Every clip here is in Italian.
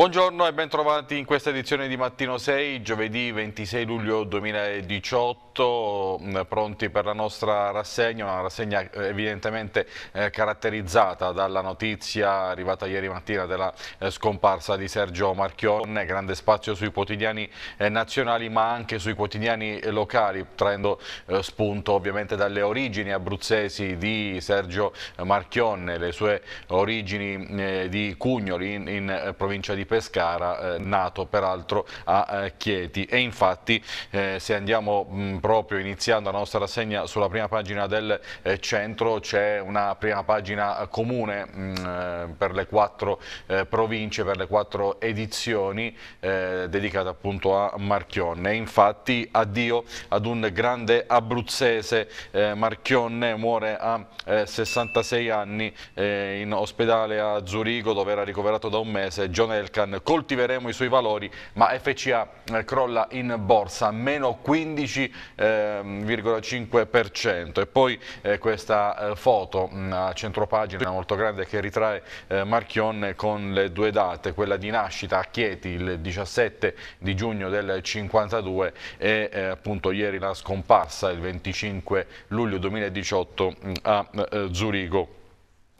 Buongiorno e bentrovati in questa edizione di Mattino 6, giovedì 26 luglio 2018, mm, pronti per la nostra rassegna, una rassegna eh, evidentemente eh, caratterizzata dalla notizia arrivata ieri mattina della eh, scomparsa di Sergio Marchionne, grande spazio sui quotidiani nazionali ma anche sui quotidiani locali, traendo spunto ovviamente dalle origini abruzzesi di Sergio Marchionne, le sue origini mm, di Cugnoli in, in provincia di Pescara, eh, nato peraltro a eh, Chieti. E infatti eh, se andiamo mh, proprio iniziando la nostra rassegna sulla prima pagina del eh, centro c'è una prima pagina eh, comune mh, per le quattro province, per le quattro edizioni dedicata appunto a Marchionne. E infatti addio ad un grande abruzzese Marchionne muore a 66 anni in ospedale a Zurigo dove era ricoverato da un mese John Balkan, coltiveremo i suoi valori, ma FCA eh, crolla in borsa, meno 15,5% ehm, e poi eh, questa eh, foto mm, a centropagina molto grande che ritrae Marchionne con le due date, quella di nascita a Chieti il 17 di giugno del 52 e appunto ieri la scomparsa il 25 luglio 2018 mm, a Zurigo.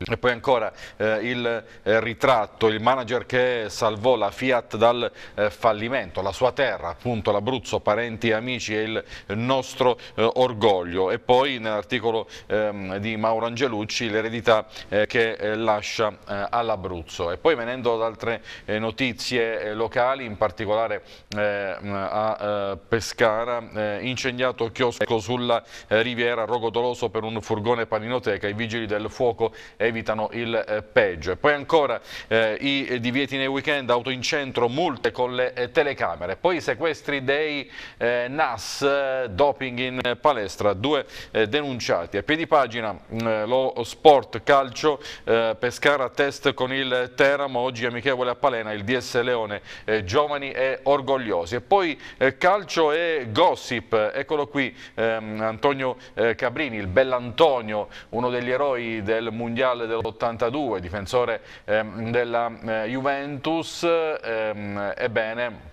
E poi ancora eh, il eh, ritratto, il manager che salvò la Fiat dal eh, fallimento, la sua terra, appunto l'Abruzzo, parenti e amici e il nostro eh, orgoglio. E poi nell'articolo ehm, di Mauro Angelucci l'eredità eh, che eh, lascia all'Abruzzo. E poi venendo ad altre notizie locali, in particolare ehm, a Pescara, incendiato chiosco sulla riviera Rogodoloso per un furgone paninoteca, i vigili del fuoco e evitano il eh, peggio. E poi ancora eh, i eh, divieti nei weekend, auto in centro, multe con le eh, telecamere. Poi i sequestri dei eh, NAS, doping in palestra, due eh, denunciati. A piedi pagina mm, lo sport calcio, Pescara test con il Teramo, oggi amichevole a Palena, il DS Leone, giovani e orgogliosi. E poi calcio e gossip, eccolo qui ehm, Antonio Cabrini, il bell'Antonio, uno degli eroi del Mondiale mondiale dell'82, difensore ehm, della eh, Juventus, ehm, ebbene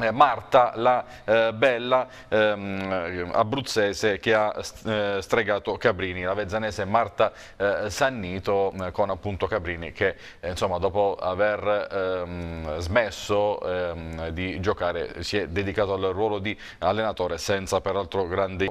eh, Marta la eh, bella ehm, abruzzese che ha eh, stregato Cabrini, la vezzanese Marta eh, Sannito eh, con appunto Cabrini che eh, insomma dopo aver ehm, smesso ehm, di giocare si è dedicato al ruolo di allenatore senza peraltro grandi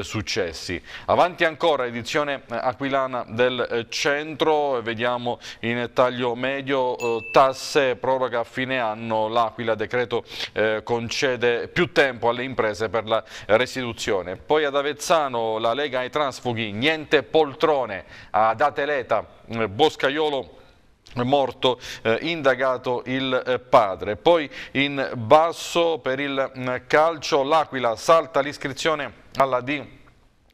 successi. Avanti ancora edizione aquilana del centro, vediamo in taglio medio tasse proroga a fine anno l'Aquila decreto eh, concede più tempo alle imprese per la restituzione. Poi ad Avezzano la Lega ai transfughi, niente poltrone, ad Ateleta mm, Boscaiolo morto eh, indagato il eh, padre. Poi in basso per il mh, mm, calcio l'Aquila salta l'iscrizione alla D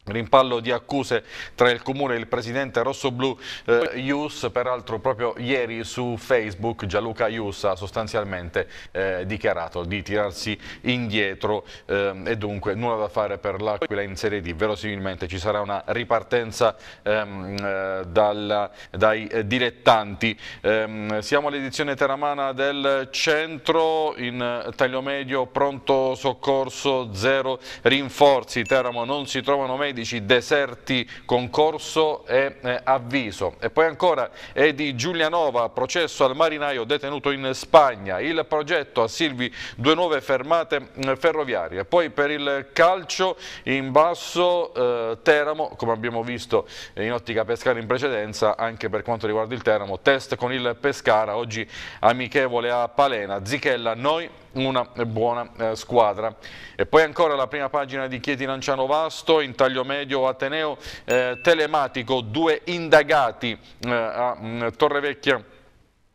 Rimpallo di accuse tra il comune e il presidente rossoblu eh, Ius, peraltro proprio ieri su Facebook Gianluca Ius ha sostanzialmente eh, dichiarato di tirarsi indietro eh, e dunque nulla da fare per l'Aquila in Serie D, verosimilmente ci sarà una ripartenza ehm, eh, dal, dai dilettanti. Ehm, siamo all'edizione teramana del centro, in eh, taglio medio pronto soccorso, zero rinforzi, Teramo non si trovano meglio 2013 deserti concorso e eh, avviso. E poi ancora è di Giulianova, processo al marinaio detenuto in Spagna, il progetto a Silvi due nuove fermate mm, ferroviarie. Poi per il calcio in basso eh, Teramo, come abbiamo visto in ottica Pescara in precedenza, anche per quanto riguarda il Teramo, test con il Pescara, oggi amichevole a Palena, Zichella, noi una buona eh, squadra. E poi ancora la prima pagina di Chieti Lanciano Vasto, in taglio medio Ateneo, eh, telematico, due indagati eh, a mh, mm, Torrevecchia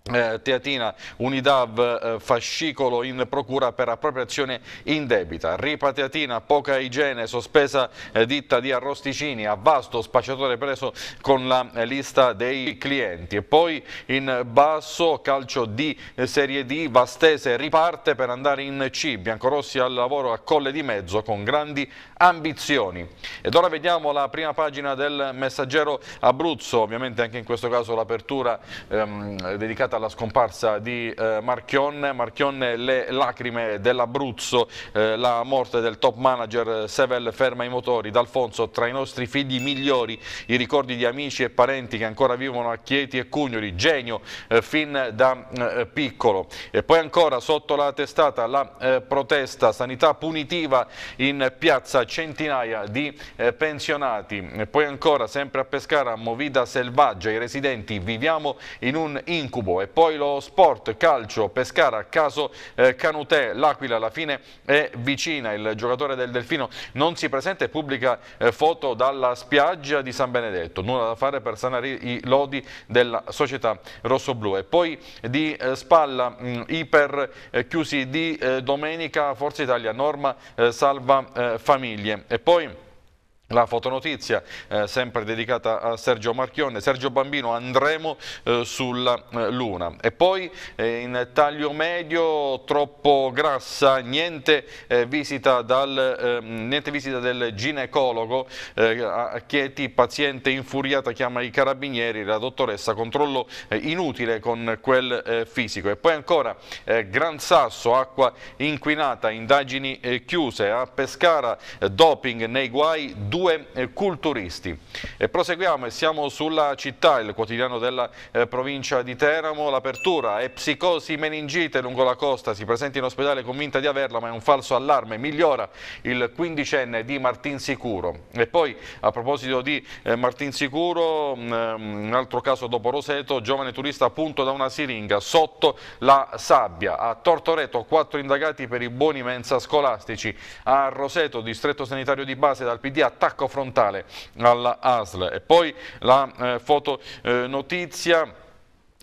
eh, teatina Unidav eh, fascicolo in procura per appropriazione indebita, Ripa Teatina poca igiene, sospesa eh, ditta di arrosticini, Avvasto spacciatore preso con la eh, lista dei clienti e poi in basso calcio di eh, Serie D Vastese riparte per andare in C, Biancorossi al lavoro a Colle di Mezzo con grandi ambizioni ed ora vediamo la prima pagina del messaggero Abruzzo, ovviamente anche in questo caso l'apertura ehm, dedicata stata la scomparsa di eh, Marchionne, Marchionne le lacrime dell'Abruzzo, eh, la morte del top manager eh, Sevel ferma i motori, D'Alfonso tra i nostri figli migliori, i ricordi di amici e parenti che ancora vivono a Chieti e Cugnoli, genio eh, fin da eh, piccolo. E poi ancora sotto la testata la eh, protesta sanità punitiva in piazza centinaia di pensionati. E poi ancora sempre a Pescara Movida Selvaggia, i residenti viviamo in un incubo e poi lo sport, calcio, Pescara, caso eh, Canutè, l'Aquila alla fine è vicina, il giocatore del Delfino non si presenta e pubblica eh, foto dalla spiaggia di San Benedetto, nulla da fare per sanare i lodi della società rossoblù e poi di eh, spalla mh, mm, iper eh, chiusi di eh, domenica Forza Italia, norma eh, salva famiglie e poi la fotonotizia eh, sempre dedicata a Sergio Marchione, Sergio Bambino andremo eh, sulla eh, Luna e poi eh, in taglio medio troppo grassa, niente, eh, visita, dal, ehm, niente visita, del ginecologo eh, a Chieti, paziente infuriata chiama i carabinieri, la dottoressa controllo inutile con quel fisico e poi ancora Gran Sasso, acqua inquinata, indagini chiuse, a Pescara doping nei guai, due eh, culturisti. E proseguiamo e siamo sulla città, il quotidiano della eh, provincia di Teramo, l'apertura è psicosi meningite lungo la costa, si presenta in ospedale convinta di averla ma è un falso allarme, migliora il quindicenne di Martin Sicuro. E poi a proposito di eh, Martin Sicuro, mh, mm, mm, un altro caso dopo Roseto, giovane turista appunto da una siringa sotto la sabbia. A Tortoreto quattro indagati per i buoni mensa scolastici. A Roseto, distretto sanitario di base dal PD, attacco attacco frontale alla ASL. E poi la eh, fotonotizia eh,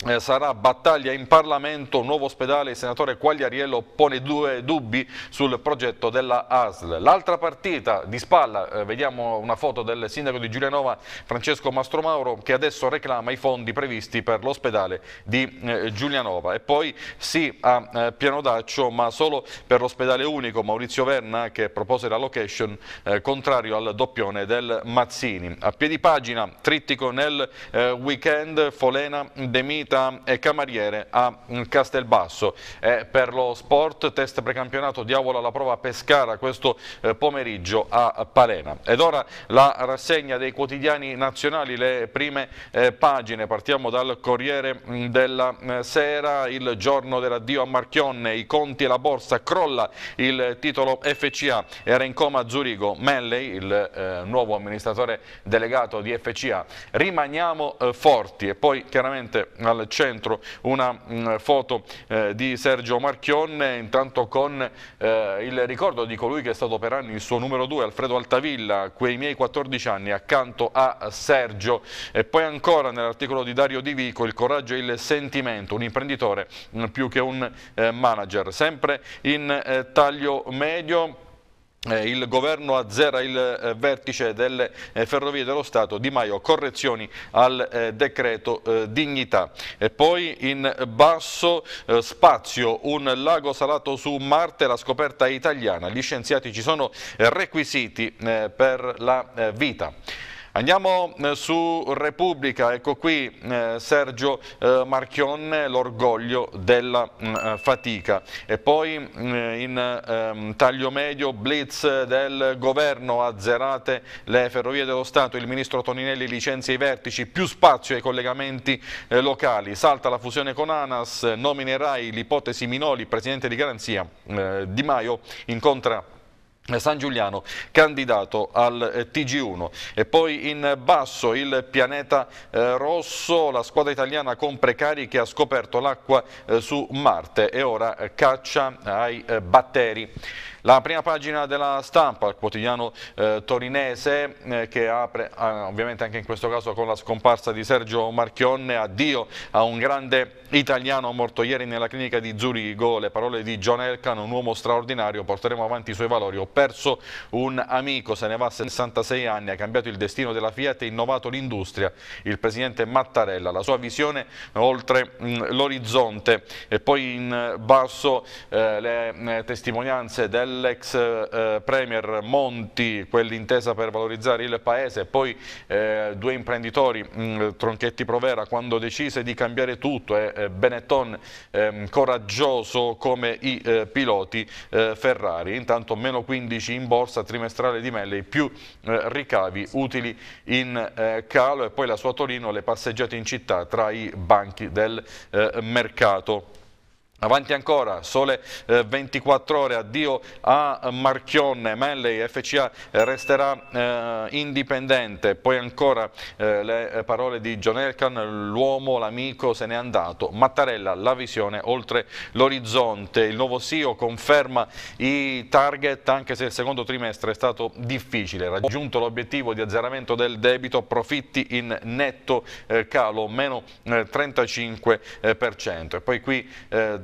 eh, sarà battaglia in Parlamento, nuovo ospedale, il senatore Quagliariello pone due dubbi sul progetto della ASL. L'altra partita di spalla, eh, vediamo una foto del sindaco di Giulianova Francesco Mastromauro che adesso reclama i fondi previsti per l'ospedale di eh, Giulianova e poi sì a eh, piano d'accio, ma solo per l'ospedale unico Maurizio Verna che propose la location eh, contrario al doppione del Mazzini. A piedi pagina, trittico nel eh, weekend, Folena, Demita regista e cameriere a mm, Castelbasso. Eh, per lo sport, test precampionato Diavolo alla prova Pescara questo eh, pomeriggio a Palena. Ed ora la rassegna dei quotidiani nazionali, le prime eh, pagine. Partiamo dal Corriere mm, della mm, Sera, il giorno dell'addio a Marchionne, i conti e la borsa, crolla il titolo FCA. Era in coma Zurigo Melley, il eh, nuovo amministratore delegato di FCA. Rimaniamo eh, forti e poi chiaramente alla al centro una mh, mm, foto eh, di Sergio Marchionne, intanto con eh, il ricordo di colui che è stato per anni il suo numero 2, Alfredo Altavilla, quei miei 14 anni accanto a Sergio e poi ancora nell'articolo di Dario Di Vico, il coraggio e il sentimento, un imprenditore mh, mm, più che un eh, manager, sempre in eh, taglio medio eh, il governo azzera il eh, vertice delle eh, ferrovie dello Stato, Di Maio, correzioni al eh, decreto eh, dignità. E poi in basso eh, spazio un lago salato su Marte, la scoperta italiana, gli scienziati ci sono requisiti per la vita. Andiamo eh, su Repubblica, ecco qui eh, Sergio eh, Marchionne, l'orgoglio della mm, fatica. E poi mm, in ehm, taglio medio blitz del governo, azzerate le ferrovie dello Stato, il ministro Toninelli licenzia i vertici, più spazio ai collegamenti locali, salta la fusione con ANAS, nominerai l'ipotesi Minoli, presidente di garanzia, Di Maio incontra eh, San Giuliano candidato al eh, TG1 e poi in basso il pianeta eh, rosso, la squadra italiana con precari che ha scoperto l'acqua eh, su Marte e ora eh, caccia ai batteri. La prima pagina della stampa, il quotidiano eh, torinese, eh, che apre eh, ovviamente anche in questo caso con la scomparsa di Sergio Marchionne, addio a un grande italiano morto ieri nella clinica di Zurigo, le parole di John Elkan, un uomo straordinario, porteremo avanti i suoi valori, ho perso un amico, se ne va a 66 anni, ha cambiato il destino della Fiat e innovato l'industria, il presidente Mattarella, la sua visione oltre mm, l'orizzonte e poi in basso eh, le eh, testimonianze del dell'ex eh, Premier Monti, quell'intesa per valorizzare il Paese, poi eh, due imprenditori, mh, mm, Tronchetti Provera, quando decise di cambiare tutto e eh, Benetton ehm, coraggioso come i eh, piloti eh, Ferrari, intanto meno 15 in borsa trimestrale di Melli, più eh, ricavi utili in calo e poi la sua Torino, le passeggiate in città tra i banchi del mercato. Avanti ancora, sole 24 eh, ore, addio a Marchionne, Melley, FCA resterà eh, indipendente, poi ancora eh, le parole di John Elkan, l'uomo, l'amico se n'è andato, Mattarella, la visione oltre l'orizzonte, il nuovo CEO conferma i target anche se il secondo trimestre è stato difficile, raggiunto l'obiettivo di azzeramento del debito, profitti in netto eh, calo, meno 35% eh, e poi qui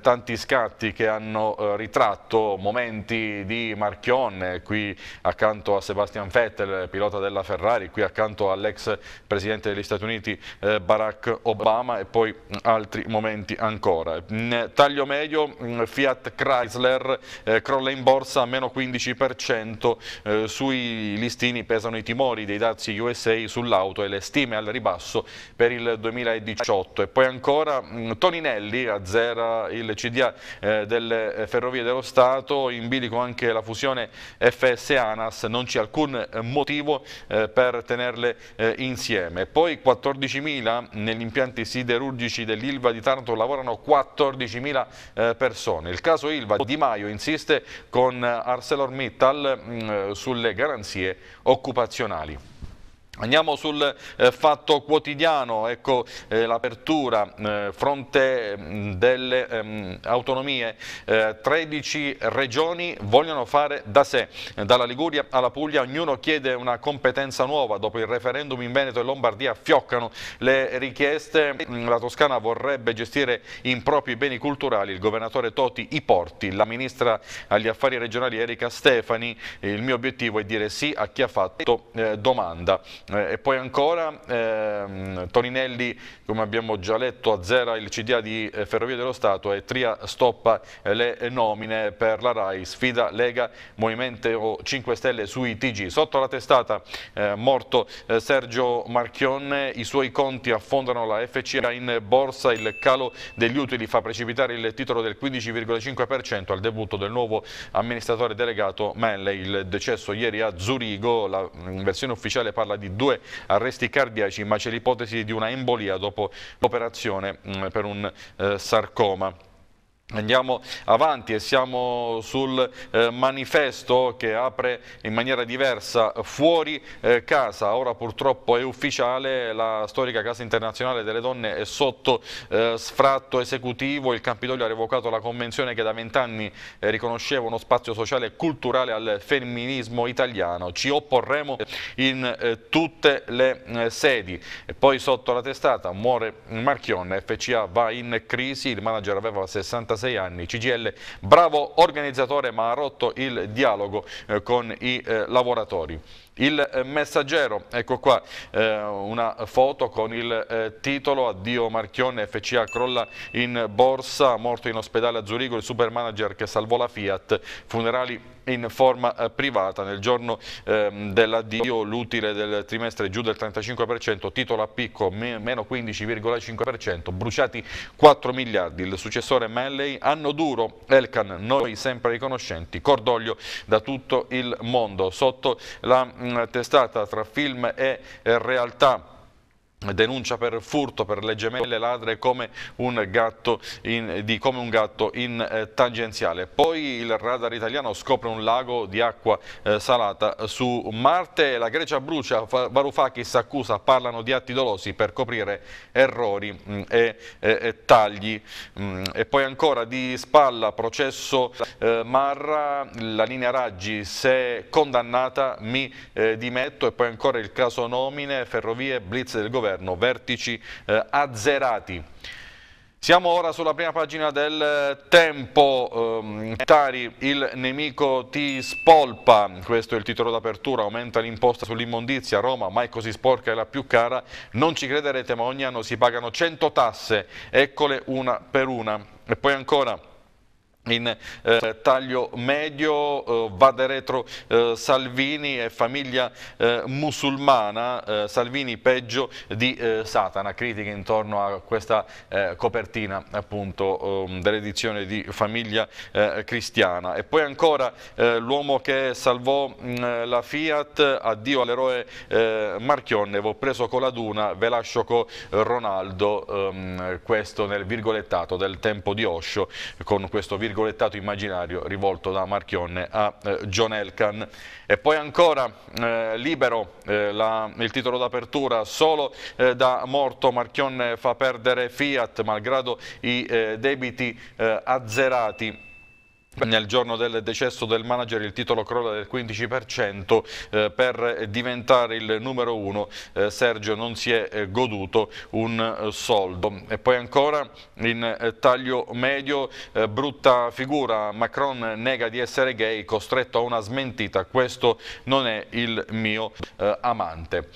tanti scatti che hanno eh, ritratto momenti di Marchionne eh, qui accanto a Sebastian Vettel, pilota della Ferrari, qui accanto all'ex presidente degli Stati Uniti eh, Barack Obama e poi altri momenti ancora. In mm, taglio medio mm, Fiat Chrysler eh, crolla in borsa a meno 15%, eh, sui listini pesano i timori dei dazi USA sull'auto e le stime al ribasso per il 2018 e poi ancora mm, Toninelli azzera il eh, del CDA eh, delle Ferrovie dello Stato, in bilico anche la fusione FS-ANAS, non c'è alcun eh, motivo eh, per tenerle eh, insieme. Poi 14.000 negli impianti siderurgici dell'Ilva di Taranto lavorano 14.000 eh, persone. Il caso Ilva Di Maio insiste con ArcelorMittal mh, mm, sulle garanzie occupazionali. Andiamo sul eh, fatto quotidiano, ecco eh, l'apertura, eh, fronte mh, mm, delle ehm, autonomie, 13 eh, regioni vogliono fare da sé, dalla Liguria alla Puglia ognuno chiede una competenza nuova, dopo il referendum in Veneto e Lombardia fioccano le richieste, mm, la Toscana vorrebbe gestire in propri beni culturali il governatore Toti i porti, la ministra agli affari regionali Erika Stefani, il mio obiettivo è dire sì a chi ha fatto eh, domanda. Eh, e poi ancora ehm, Toninelli, come abbiamo già letto, azzera il CDA di eh, Ferrovie dello Stato e Tria stoppa eh, le nomine per la RAI, sfida Lega Movimento 5 Stelle sui TG. Sotto la testata eh, morto eh, Sergio Marchionne, i suoi conti affondano la FCA in borsa, il calo degli utili fa precipitare il titolo del 15,5% al debutto del nuovo amministratore delegato Melle, il decesso ieri a Zurigo, la mm, versione ufficiale parla di due arresti cardiaci, ma c'è l'ipotesi di una embolia dopo l'operazione mm, per un eh, sarcoma. Andiamo avanti e siamo sul eh, manifesto che apre in maniera diversa fuori eh, casa, ora purtroppo è ufficiale, la storica Casa Internazionale delle Donne è sotto eh, sfratto esecutivo, il Campidoglio ha revocato la convenzione che da vent'anni eh, riconosceva uno spazio sociale e culturale al femminismo italiano, ci opporremo in eh, tutte le eh, sedi. E poi sotto la testata muore Marchionne, FCA va in crisi, il manager aveva 66 36 anni. CGL, bravo organizzatore, ma ha rotto il dialogo eh, con i eh, lavoratori. Il eh, messaggero, ecco qua eh, una foto con il eh, titolo Addio Marchione, FCA crolla in borsa, morto in ospedale a Zurigo il super manager che salvò la Fiat, funerali in forma eh, privata. Nel giorno ehm, dell'addio l'utile del trimestre giù del 35%, titolo a picco meno 15,5%, bruciati 4 miliardi. Il successore Manley, anno duro, Elkan, noi sempre riconoscenti, cordoglio da tutto il mondo. Sotto la mh, mm, testata tra film e eh, realtà denuncia per furto per le gemelle ladre come un gatto in, di, come un gatto in eh, tangenziale. Poi il radar italiano scopre un lago di acqua eh, salata su Marte, la Grecia brucia, Varoufakis accusa, parlano di atti dolosi per coprire errori mh, mm, e, e, e, tagli. Mh, mm, e poi ancora di spalla processo eh, Marra, la linea Raggi se condannata mi eh, dimetto e poi ancora il caso nomine, ferrovie, blitz del governo governo, vertici eh, azzerati. Siamo ora sulla prima pagina del eh, tempo, ehm, Tari, il nemico ti spolpa, questo è il titolo d'apertura, aumenta l'imposta sull'immondizia, Roma mai così sporca è la più cara, non ci crederete ma ogni anno si pagano 100 tasse, eccole una per una. E poi ancora in eh, taglio medio eh, vada retro eh, Salvini e famiglia eh, musulmana eh, Salvini peggio di eh, Satana critiche intorno a questa copertina appunto ehm, dell'edizione di famiglia cristiana e poi ancora l'uomo che salvò mh, mm, la Fiat addio all'eroe Marchionne ho preso con la Duna ve lascio con Ronaldo ehm, questo nel virgolettato del tempo di Osho con questo virgolettato virgolettato immaginario rivolto da Marchionne a eh, John Elkan. E poi ancora eh, libero eh, la, il titolo d'apertura solo eh, da morto Marchionne fa perdere Fiat malgrado i eh, debiti eh, azzerati. Nel giorno del decesso del manager il titolo crolla del 15% eh, per diventare il numero uno. Eh, Sergio non si è eh, goduto un eh, soldo. E poi ancora in eh, taglio medio, eh, brutta figura, Macron nega di essere gay, costretto a una smentita, questo non è il mio amante.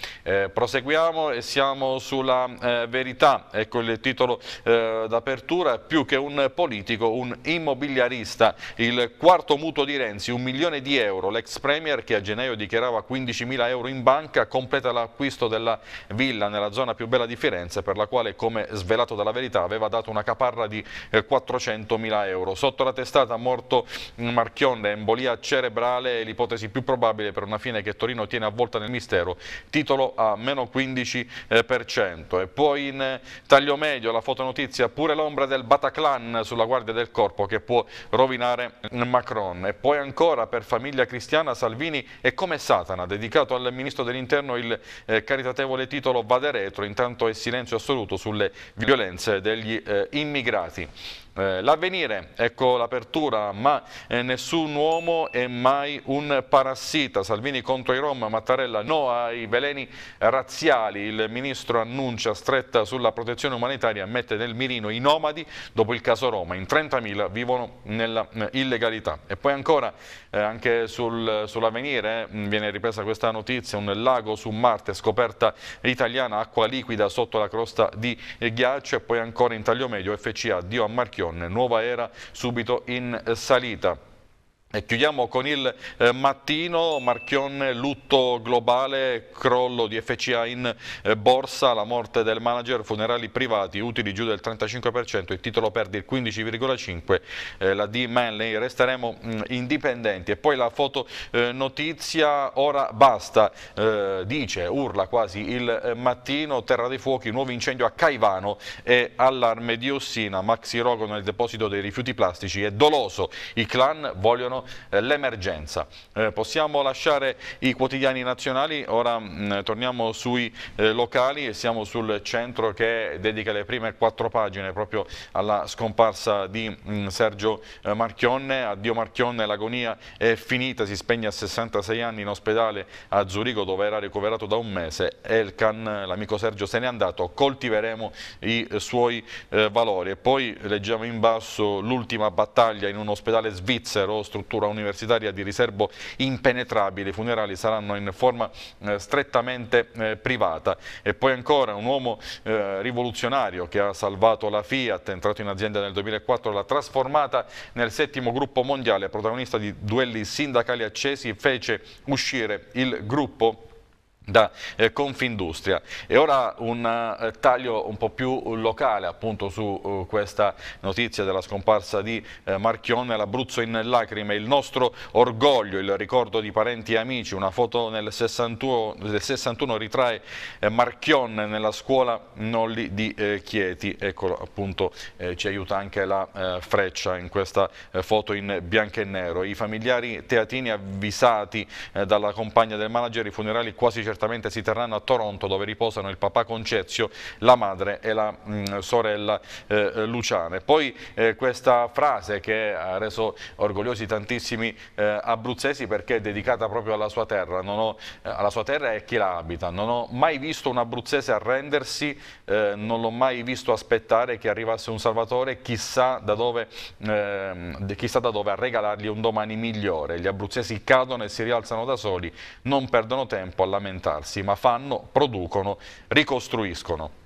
proseguiamo e siamo sulla verità, ecco il titolo d'apertura, più che un politico, un immobiliarista il quarto mutuo di Renzi, un milione di euro. L'ex premier che a gennaio dichiarava 15 mila euro in banca completa l'acquisto della villa nella zona più bella di Firenze per la quale, come svelato dalla verità, aveva dato una caparra di 400 eh, mila euro. Sotto la testata morto Marchionne, embolia cerebrale, l'ipotesi più probabile per una fine che Torino tiene avvolta nel mistero, titolo a meno 15%. Eh, e poi in eh, taglio medio la fotonotizia, pure l'ombra del Bataclan sulla guardia del corpo che può rovinare parlamentare Macron e poi ancora per famiglia cristiana Salvini è come Satana, dedicato al ministro dell'interno il eh, caritatevole titolo Vade retro, intanto è silenzio assoluto sulle violenze degli eh, immigrati. Eh, l'avvenire, ecco l'apertura, ma eh, nessun uomo è mai un parassita, Salvini contro i Roma, Mattarella no ai veleni razziali, il ministro annuncia stretta sulla protezione umanitaria, mette nel mirino i nomadi dopo il caso Roma, in 30.000 vivono nella eh, illegalità. E poi ancora anche sul, sull'avvenire viene ripresa questa notizia, un lago su Marte, scoperta italiana, acqua liquida sotto la crosta di ghiaccio e poi ancora in taglio medio FCA, Dio a Marchio situazione, nuova era subito in salita. E chiudiamo con il eh, mattino, Marchionne, lutto globale, crollo di FCA in eh, borsa, la morte del manager, funerali privati, utili giù del 35%, il titolo perde il 15,5%, eh, la D Manley, resteremo mh, mm, indipendenti. E poi la fotonotizia, eh, ora basta, eh, dice, urla quasi il eh, mattino, terra dei fuochi, nuovo incendio a Caivano e allarme di Ossina, maxi rogo nel deposito dei rifiuti plastici, è doloso, i clan vogliono almeno eh, l'emergenza. Eh, possiamo lasciare i quotidiani nazionali, ora mh, mm, torniamo sui eh, locali e siamo sul centro che dedica le prime quattro pagine proprio alla scomparsa di mh, mm, Sergio Marchionne. Addio Marchionne, l'agonia è finita, si spegne a 66 anni in ospedale a Zurigo dove era ricoverato da un mese. Elkan, l'amico Sergio, se n'è andato, coltiveremo i suoi eh, valori. E poi leggiamo in basso l'ultima battaglia in un ospedale svizzero struttura struttura universitaria di riservo impenetrabile. I funerali saranno in forma eh, strettamente eh, privata. E poi ancora un uomo eh, rivoluzionario che ha salvato la Fiat, entrato in azienda nel 2004, l'ha trasformata nel settimo gruppo mondiale, protagonista di duelli sindacali accesi, fece uscire il gruppo da eh, Confindustria. E ora un eh, taglio un po' più locale appunto su uh, questa notizia della scomparsa di eh, Marchionne, l'Abruzzo in lacrime, il nostro orgoglio, il ricordo di parenti e amici, una foto nel 61, del 61 ritrae eh, Marchionne nella scuola Nolli di eh, Chieti, ecco appunto ci aiuta anche la freccia in questa foto in bianco e nero. I familiari teatini avvisati dalla compagna del manager, i funerali quasi cercati certamente si terranno a Toronto dove riposano il papà Concezio, la madre e la mh, mm, sorella eh, Luciane. Poi eh, questa frase che ha reso orgogliosi tantissimi eh, abruzzesi perché è dedicata proprio alla sua terra, ho, eh, alla sua terra e a chi la abita. Non ho mai visto un abruzzese arrendersi, eh, non l'ho mai visto aspettare che arrivasse un salvatore chissà da dove, ehm, chissà da dove a regalargli un domani migliore. Gli abruzzesi cadono e si rialzano da soli, non perdono tempo a lamentare reinventarsi, ma fanno, producono, ricostruiscono.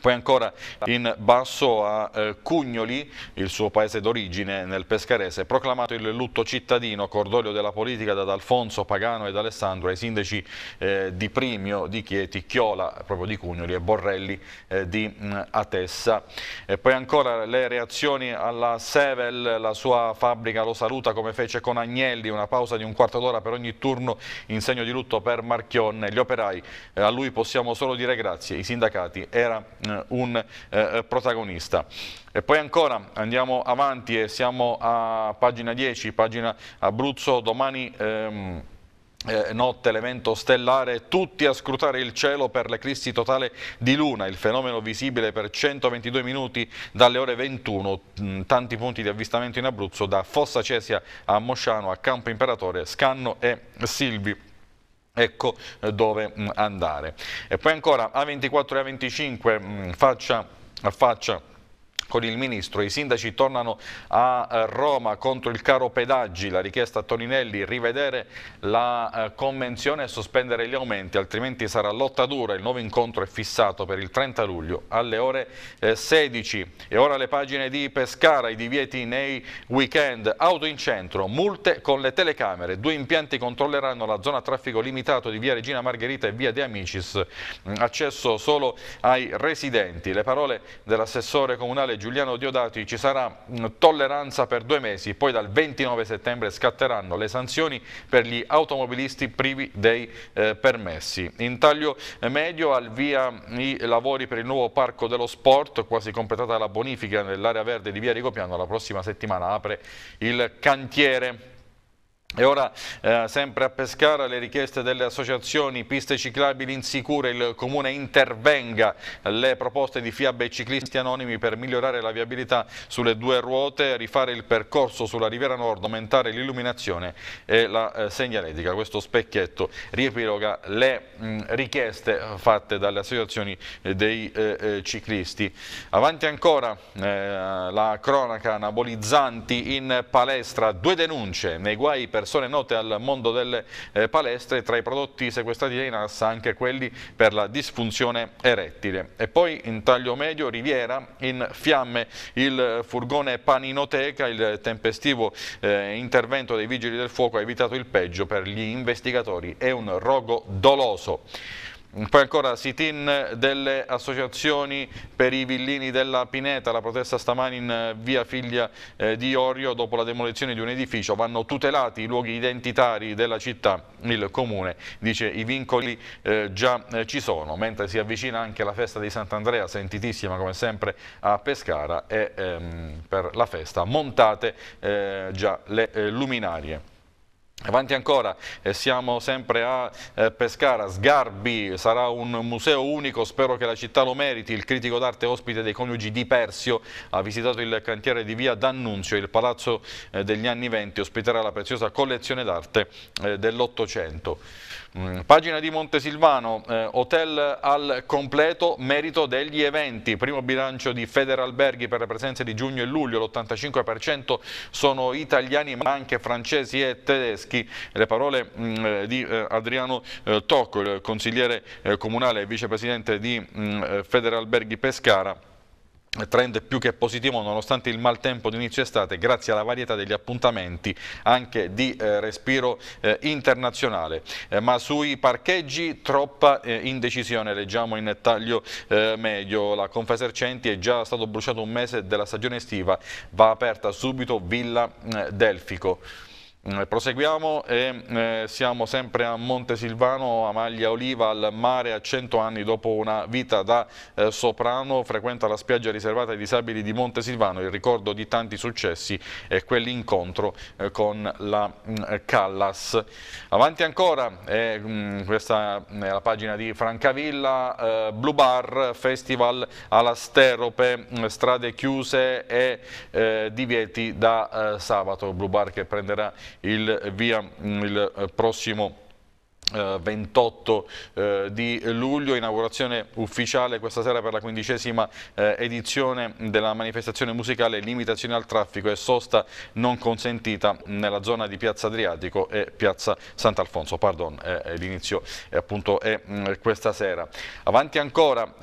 Poi ancora in basso a eh, Cugnoli, il suo paese d'origine nel Pescarese, proclamato il lutto cittadino, cordoglio della politica da Alfonso Pagano ed Alessandro ai sindaci eh, di Primio, di Chieti, Chiola, proprio di Cugnoli e Borrelli eh, di mh, mm, Atessa. E poi ancora le reazioni alla Sevel, la sua fabbrica lo saluta come fece con Agnelli, una pausa di un quarto d'ora per ogni turno in segno di lutto per Marchionne, gli operai, eh, a lui possiamo solo dire grazie, i sindacati era eh, un eh, protagonista. E poi ancora andiamo avanti e siamo a pagina 10, pagina Abruzzo, domani... Ehm, eh, notte l'evento stellare, tutti a scrutare il cielo per l'eclissi totale di luna, il fenomeno visibile per 122 minuti dalle ore 21, mm, tanti punti di avvistamento in Abruzzo da Fossa Cesia a Mosciano a Campo Imperatore, Scanno e Silvi ecco eh, dove mm, andare. E poi ancora A24 e A25 mm, faccia a faccia con il Ministro. I sindaci tornano a eh, Roma contro il caro pedaggi, la richiesta a Toninelli rivedere la eh, convenzione e sospendere gli aumenti, altrimenti sarà lotta dura. Il nuovo incontro è fissato per il 30 luglio alle ore 16. Eh, e ora le pagine di Pescara, i divieti nei weekend, auto in centro, multe con le telecamere, due impianti controlleranno la zona traffico limitato di via Regina Margherita e via De Amicis, mm, accesso solo ai residenti. Le parole dell'assessore comunale Cardinale Giuliano Diodati ci sarà tolleranza per due mesi, poi dal 29 settembre scatteranno le sanzioni per gli automobilisti privi dei eh, permessi. In taglio eh, medio al via i lavori per il nuovo Parco dello Sport, quasi completata la bonifica nell'area verde di via Rigopiano, la prossima settimana apre il cantiere. E ora eh, sempre a Pescara le richieste delle associazioni piste ciclabili insicure, il comune intervenga le proposte di FIAB e ciclisti anonimi per migliorare la viabilità sulle due ruote, rifare il percorso sulla riviera Nord, aumentare l'illuminazione e la eh, segnaletica. Questo specchietto riepiloga le mh, mm, richieste fatte dalle associazioni eh, dei eh, eh, ciclisti. Avanti ancora eh, la cronaca anabolizzanti in palestra, due denunce nei guai per persone note al mondo delle eh, palestre, tra i prodotti sequestrati dai NAS anche quelli per la disfunzione erettile. E poi in taglio medio Riviera in fiamme il furgone Paninoteca, il tempestivo eh, intervento dei vigili del fuoco ha evitato il peggio per gli investigatori, è un rogo doloso. Poi ancora sit-in delle associazioni per i villini della Pineta, la protesta stamani in eh, via Figlia eh, di Orio dopo la demolizione di un edificio. Vanno tutelati i luoghi identitari della città, il comune dice i vincoli eh, già ci sono, mentre si avvicina anche la festa di Sant'Andrea, sentitissima come sempre a Pescara e ehm, per la festa montate già le luminarie. Avanti ancora, eh, siamo sempre a eh, Pescara, Sgarbi sarà un museo unico, spero che la città lo meriti, il critico d'arte ospite dei coniugi di Persio ha visitato il cantiere di via D'Annunzio, il palazzo eh, degli anni venti ospiterà la preziosa collezione d'arte eh, dell'Ottocento. Mm. Pagina di Montesilvano, eh, hotel al completo, merito degli eventi. Primo bilancio di Federalberghi per le presenze di giugno e luglio, l'85% sono italiani ma anche francesi e tedeschi. Le parole mh, mm, eh, di eh, Adriano eh, Tocco, il consigliere eh, comunale e vicepresidente di mh, mm, eh, Federalberghi Pescara trend più che positivo nonostante il maltempo di inizio estate grazie alla varietà degli appuntamenti anche di eh, respiro eh, internazionale eh, ma sui parcheggi troppa eh, indecisione leggiamo in taglio eh, medio la Confesercenti è già stato bruciato un mese della stagione estiva va aperta subito Villa eh, Delfico Mm, proseguiamo e eh, siamo sempre a Montesilvano, a Maglia Oliva al mare a 100 anni dopo una vita da eh, soprano, frequenta la spiaggia riservata ai disabili di Montesilvano, il ricordo di tanti successi e quell'incontro eh, con la mh, mm, Callas. Avanti ancora, mh, eh, mm, questa è eh, la pagina di Francavilla, eh, Blue Bar, Festival alla all'Asterope, strade chiuse e divieti da sabato, Blue Bar che prenderà il, via, il eh, prossimo 28 eh, eh, di luglio, inaugurazione ufficiale questa sera per la quindicesima eh, edizione della manifestazione musicale Limitazione al traffico e sosta non consentita nella zona di Piazza Adriatico e Piazza Sant'Alfonso, pardon, eh, eh l'inizio eh, appunto è mh, mm, questa sera. Avanti ancora,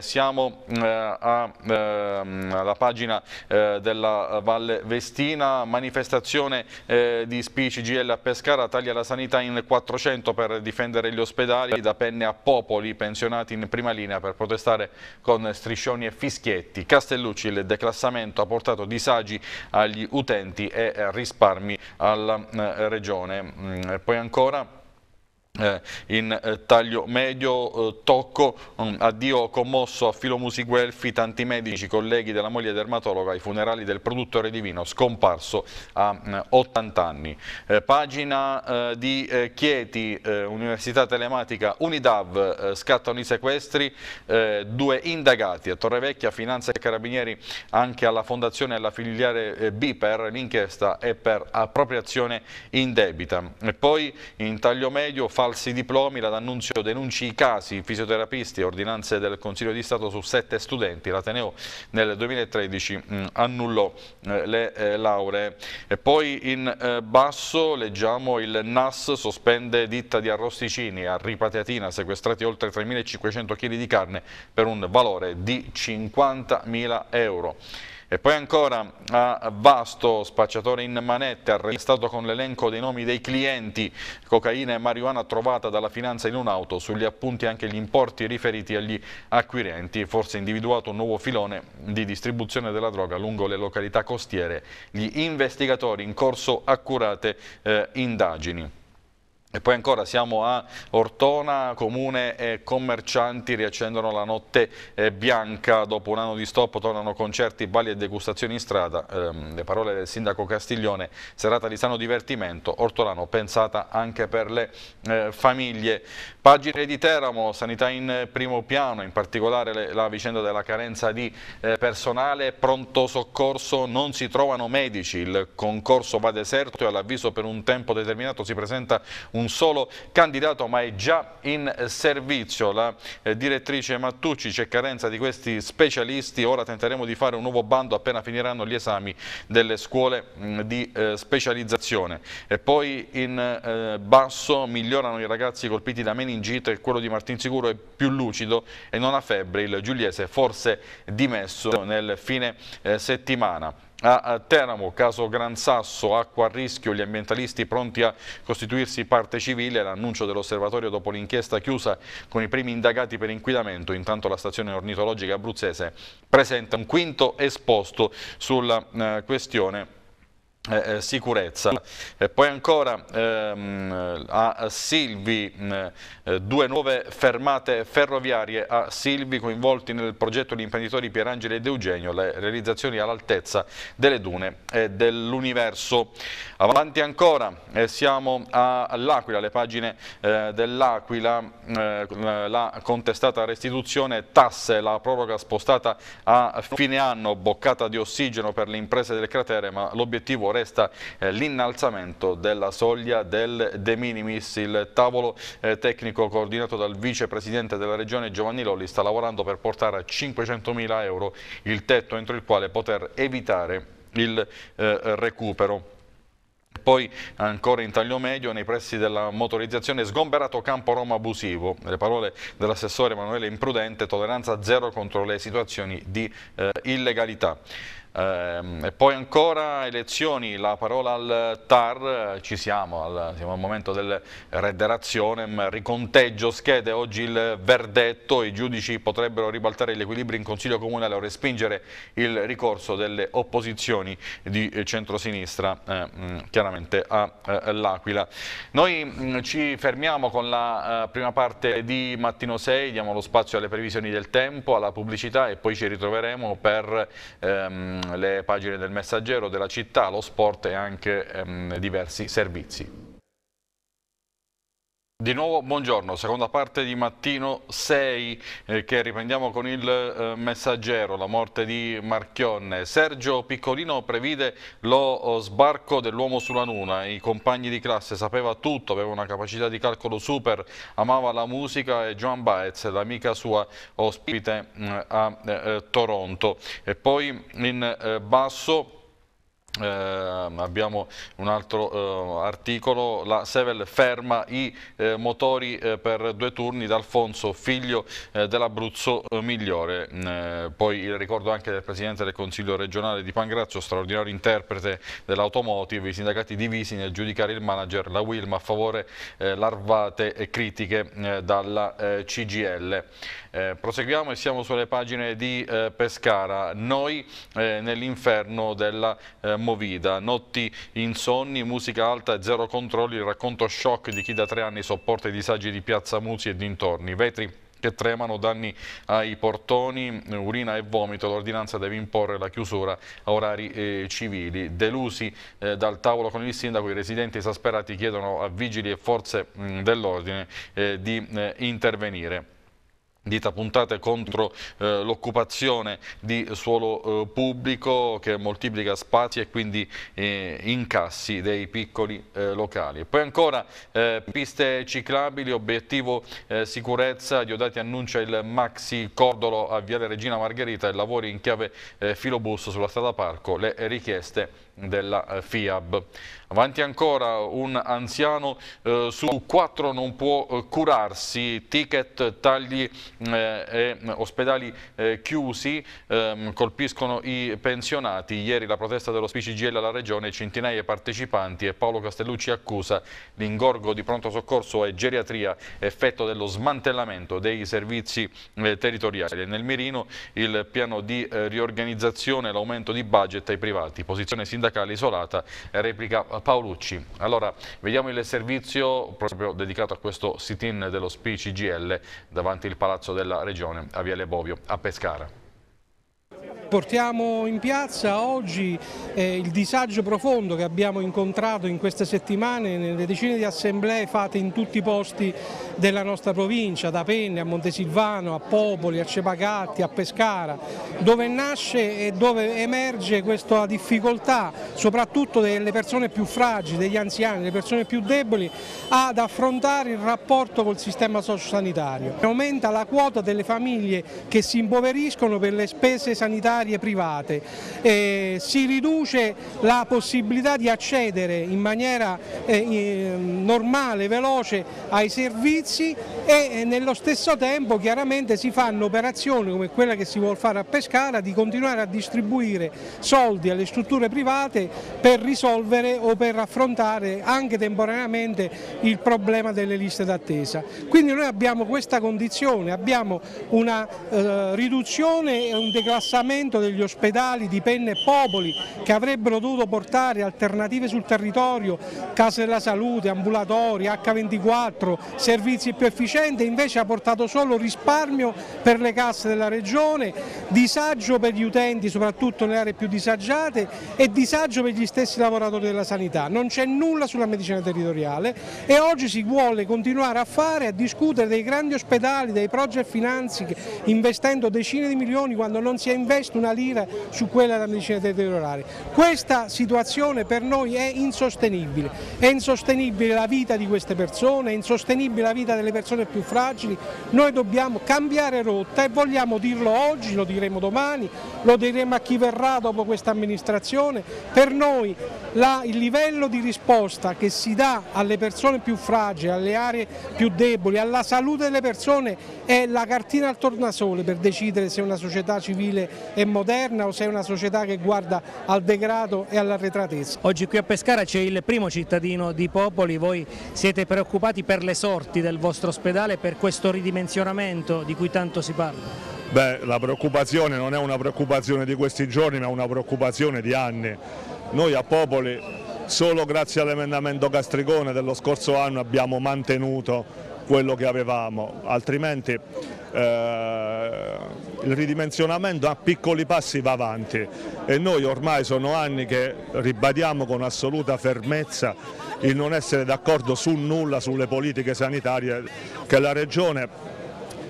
siamo ehm, alla pagina della Valle Vestina, manifestazione di SPI CGL a Pescara, taglia la sanità in 400 per per difendere gli ospedali da penne a popoli pensionati in prima linea per protestare con striscioni e fischietti. Castellucci il declassamento ha portato disagi agli utenti e risparmi alla eh, regione. Mm, poi ancora eh, in eh, taglio medio, eh, tocco, um, addio commosso a Filo Musiguelfi, tanti medici, colleghi della moglie dermatologa ai funerali del produttore di vino scomparso a mh, mm, 80 anni. Eh, pagina eh, di eh, Chieti, Università Telematica, Unidav, scattano i sequestri, due indagati a Torrevecchia, Finanza e Carabinieri anche alla fondazione e alla filiale B per l'inchiesta e per appropriazione indebita. E poi in taglio medio, fa Falsi diplomi, l'annunzio denunci i casi, fisioterapisti, ordinanze del Consiglio di Stato su sette studenti. L'Ateneo nel 2013 mh, mm, annullò eh, le eh, lauree. E poi in eh, basso leggiamo il NAS sospende ditta di arrosticini a Ripateatina, sequestrati oltre 3.500 kg di carne per un valore di 50.000 euro. E poi ancora a Vasto, spacciatore in manette, arrestato con l'elenco dei nomi dei clienti, cocaina e marijuana trovata dalla finanza in un'auto, sugli appunti anche gli importi riferiti agli acquirenti, forse individuato un nuovo filone di distribuzione della droga lungo le località costiere, gli investigatori in corso accurate eh, indagini. E poi ancora siamo a Ortona, comune e commercianti riaccendono la notte eh, bianca, dopo un anno di stop tornano concerti, balli e degustazioni in strada, ehm, le parole del sindaco Castiglione, serata di sano divertimento, Ortolano pensata anche per le eh, famiglie. Pagine di Teramo, sanità in primo piano, in particolare la vicenda della carenza di eh, personale, pronto soccorso, non si trovano medici, il concorso va deserto e all'avviso per un tempo determinato si presenta un solo candidato ma è già in servizio. La eh, direttrice Mattucci c'è carenza di questi specialisti, ora tenteremo di fare un nuovo bando appena finiranno gli esami delle scuole mm, di eh, specializzazione. E poi in basso migliorano i ragazzi colpiti da meni meningite, quello di Martin Sicuro è più lucido e non ha febbre, il giuliese forse dimesso nel fine eh, settimana. A Teramo, caso Gran Sasso, acqua a rischio, gli ambientalisti pronti a costituirsi parte civile, l'annuncio dell'osservatorio dopo l'inchiesta chiusa con i primi indagati per inquinamento, intanto la stazione ornitologica abruzzese presenta un quinto esposto sulla eh, questione eh, eh, sicurezza. E poi ancora ehm, a Silvi, mm, eh, due nuove fermate ferroviarie a Silvi coinvolti nel progetto di imprenditori Pierangeli ed Eugenio, le realizzazioni all'altezza delle dune e dell'universo. Avanti ancora, eh, siamo all'Aquila, alle pagine eh, dell'Aquila, mm, eh, la contestata restituzione tasse, la proroga spostata a fine anno, boccata di ossigeno per le imprese del cratere, ma l'obiettivo è resta eh, l'innalzamento della soglia del de minimis. Il tavolo eh, tecnico coordinato dal vicepresidente della regione Giovanni Lolli sta lavorando per portare a 500.000 euro il tetto entro il quale poter evitare il eh, recupero. Poi ancora in taglio medio nei pressi della motorizzazione sgomberato campo Roma abusivo. Le parole dell'assessore Emanuele Imprudente, tolleranza zero contro le situazioni di eh, illegalità. Ehm, e poi ancora elezioni, la parola al TAR, ci siamo, al, siamo al momento del redderazionem, riconteggio schede, oggi il verdetto, i giudici potrebbero ribaltare gli equilibri in Consiglio Comunale o respingere il ricorso delle opposizioni di centrosinistra, eh, mm, chiaramente all'Aquila. Eh, Noi mh, mm, ci fermiamo con la uh, prima parte di Mattino 6, diamo lo spazio alle previsioni del tempo, alla pubblicità e poi ci ritroveremo per... Ehm, le pagine del messaggero, della città, lo sport e anche ehm, diversi servizi. Di nuovo buongiorno, seconda parte di Mattino 6 eh, che riprendiamo con il eh, messaggero, la morte di Marchionne. Sergio Piccolino previde lo eh, sbarco dell'uomo sulla luna, i compagni di classe sapeva tutto, aveva una capacità di calcolo super, amava la musica e Joan Baez, l'amica sua ospite mh, mm, a eh, eh, Toronto. E poi in eh, basso eh, abbiamo un altro eh, articolo, la Sevel ferma i eh, motori eh, per due turni d'Alfonso, figlio eh, dell'Abruzzo eh, migliore. Mm, poi il ricordo anche del Presidente del Consiglio regionale di Pangrazio, straordinario interprete dell'automotive, i sindacati divisi nel giudicare il manager, la Wilma a favore larvate e critiche dalla CGL. Eh, proseguiamo e siamo sulle pagine di eh, Pescara, noi eh, nell'inferno della eh, Movida, notti insonni, musica alta e zero controlli, il racconto shock di chi da tre anni sopporta i disagi di Piazza Musi e dintorni, vetri che tremano, danni ai portoni, urina e vomito. L'ordinanza deve imporre la chiusura a orari eh, civili. Delusi eh, dal tavolo con il sindaco, i residenti esasperati chiedono a vigili e forze dell'ordine eh, di eh, intervenire dita puntate contro eh, l'occupazione di suolo eh, pubblico che moltiplica spazi e quindi eh, incassi dei piccoli eh, locali. Poi ancora eh, piste ciclabili, obiettivo eh, sicurezza, Diodati annuncia il maxi cordolo a Viale Regina Margherita e lavori in chiave filobus sulla strada Parco, le richieste della FIAB. Avanti ancora un anziano eh, su quattro non può eh, curarsi, ticket, tagli eh, e mm, ospedali eh, chiusi ehm, colpiscono i pensionati. Ieri la protesta dello SPCGL alla Regione, centinaia di partecipanti e Paolo Castellucci accusa l'ingorgo di pronto soccorso e geriatria effetto dello smantellamento dei servizi eh, territoriali. Nel mirino il piano di eh, riorganizzazione l'aumento di budget ai privati, posizione sindacale isolata, replica Paolucci. Allora, vediamo il servizio proprio dedicato a questo sit-in dello SPI CGL davanti al Palazzo della Regione a Viale Bovio, a Pescara. Portiamo in piazza oggi eh, il disagio profondo che abbiamo incontrato in queste settimane nelle decine di assemblee fatte in tutti i posti della nostra provincia, da Penne a Montesilvano, a Popoli, a Cepacatti, a Pescara, dove nasce e dove emerge questa difficoltà soprattutto delle persone più fragili, degli anziani, delle persone più deboli ad affrontare il rapporto col sistema sociosanitario. Aumenta la quota delle famiglie che si impoveriscono per le spese sanitarie sanitarie private. Eh, si riduce la possibilità di accedere in maniera eh, normale, veloce ai servizi e eh, nello stesso tempo chiaramente si fanno operazioni come quella che si vuole fare a Pescara di continuare a distribuire soldi alle strutture private per risolvere o per affrontare anche temporaneamente il problema delle liste d'attesa. Quindi noi abbiamo questa condizione, abbiamo una eh, riduzione e un declassamento funzionamento degli ospedali di Penne e popoli che avrebbero dovuto portare alternative sul territorio, case della salute, ambulatori, H24, servizi più efficienti, invece ha portato solo risparmio per le casse della regione, disagio per gli utenti, soprattutto nelle aree più disagiate e disagio per gli stessi lavoratori della sanità. Non c'è nulla sulla medicina territoriale e oggi si vuole continuare a fare, a discutere dei grandi ospedali, dei project financing investendo decine di milioni quando non si è investito investe una lira su quella della medicina territoriale. Questa situazione per noi è insostenibile, è insostenibile la vita di queste persone, è insostenibile la vita delle persone più fragili, noi dobbiamo cambiare rotta e vogliamo dirlo oggi, lo diremo domani, lo diremo a chi verrà dopo questa amministrazione, per noi la, il livello di risposta che si dà alle persone più fragili, alle aree più deboli, alla salute delle persone è la cartina al tornasole per decidere se una società civile e moderna o se è una società che guarda al degrado e all'arretratezza. Oggi qui a Pescara c'è il primo cittadino di Popoli, voi siete preoccupati per le sorti del vostro ospedale, per questo ridimensionamento di cui tanto si parla? Beh, la preoccupazione non è una preoccupazione di questi giorni, ma una preoccupazione di anni. Noi a Popoli solo grazie all'emendamento Castricone dello scorso anno abbiamo mantenuto quello che avevamo, altrimenti eh, il ridimensionamento a piccoli passi va avanti e noi ormai sono anni che ribadiamo con assoluta fermezza il non essere d'accordo su nulla sulle politiche sanitarie che la Regione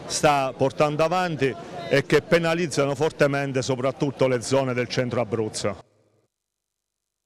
sta portando avanti e che penalizzano fortemente soprattutto le zone del centro Abruzzo.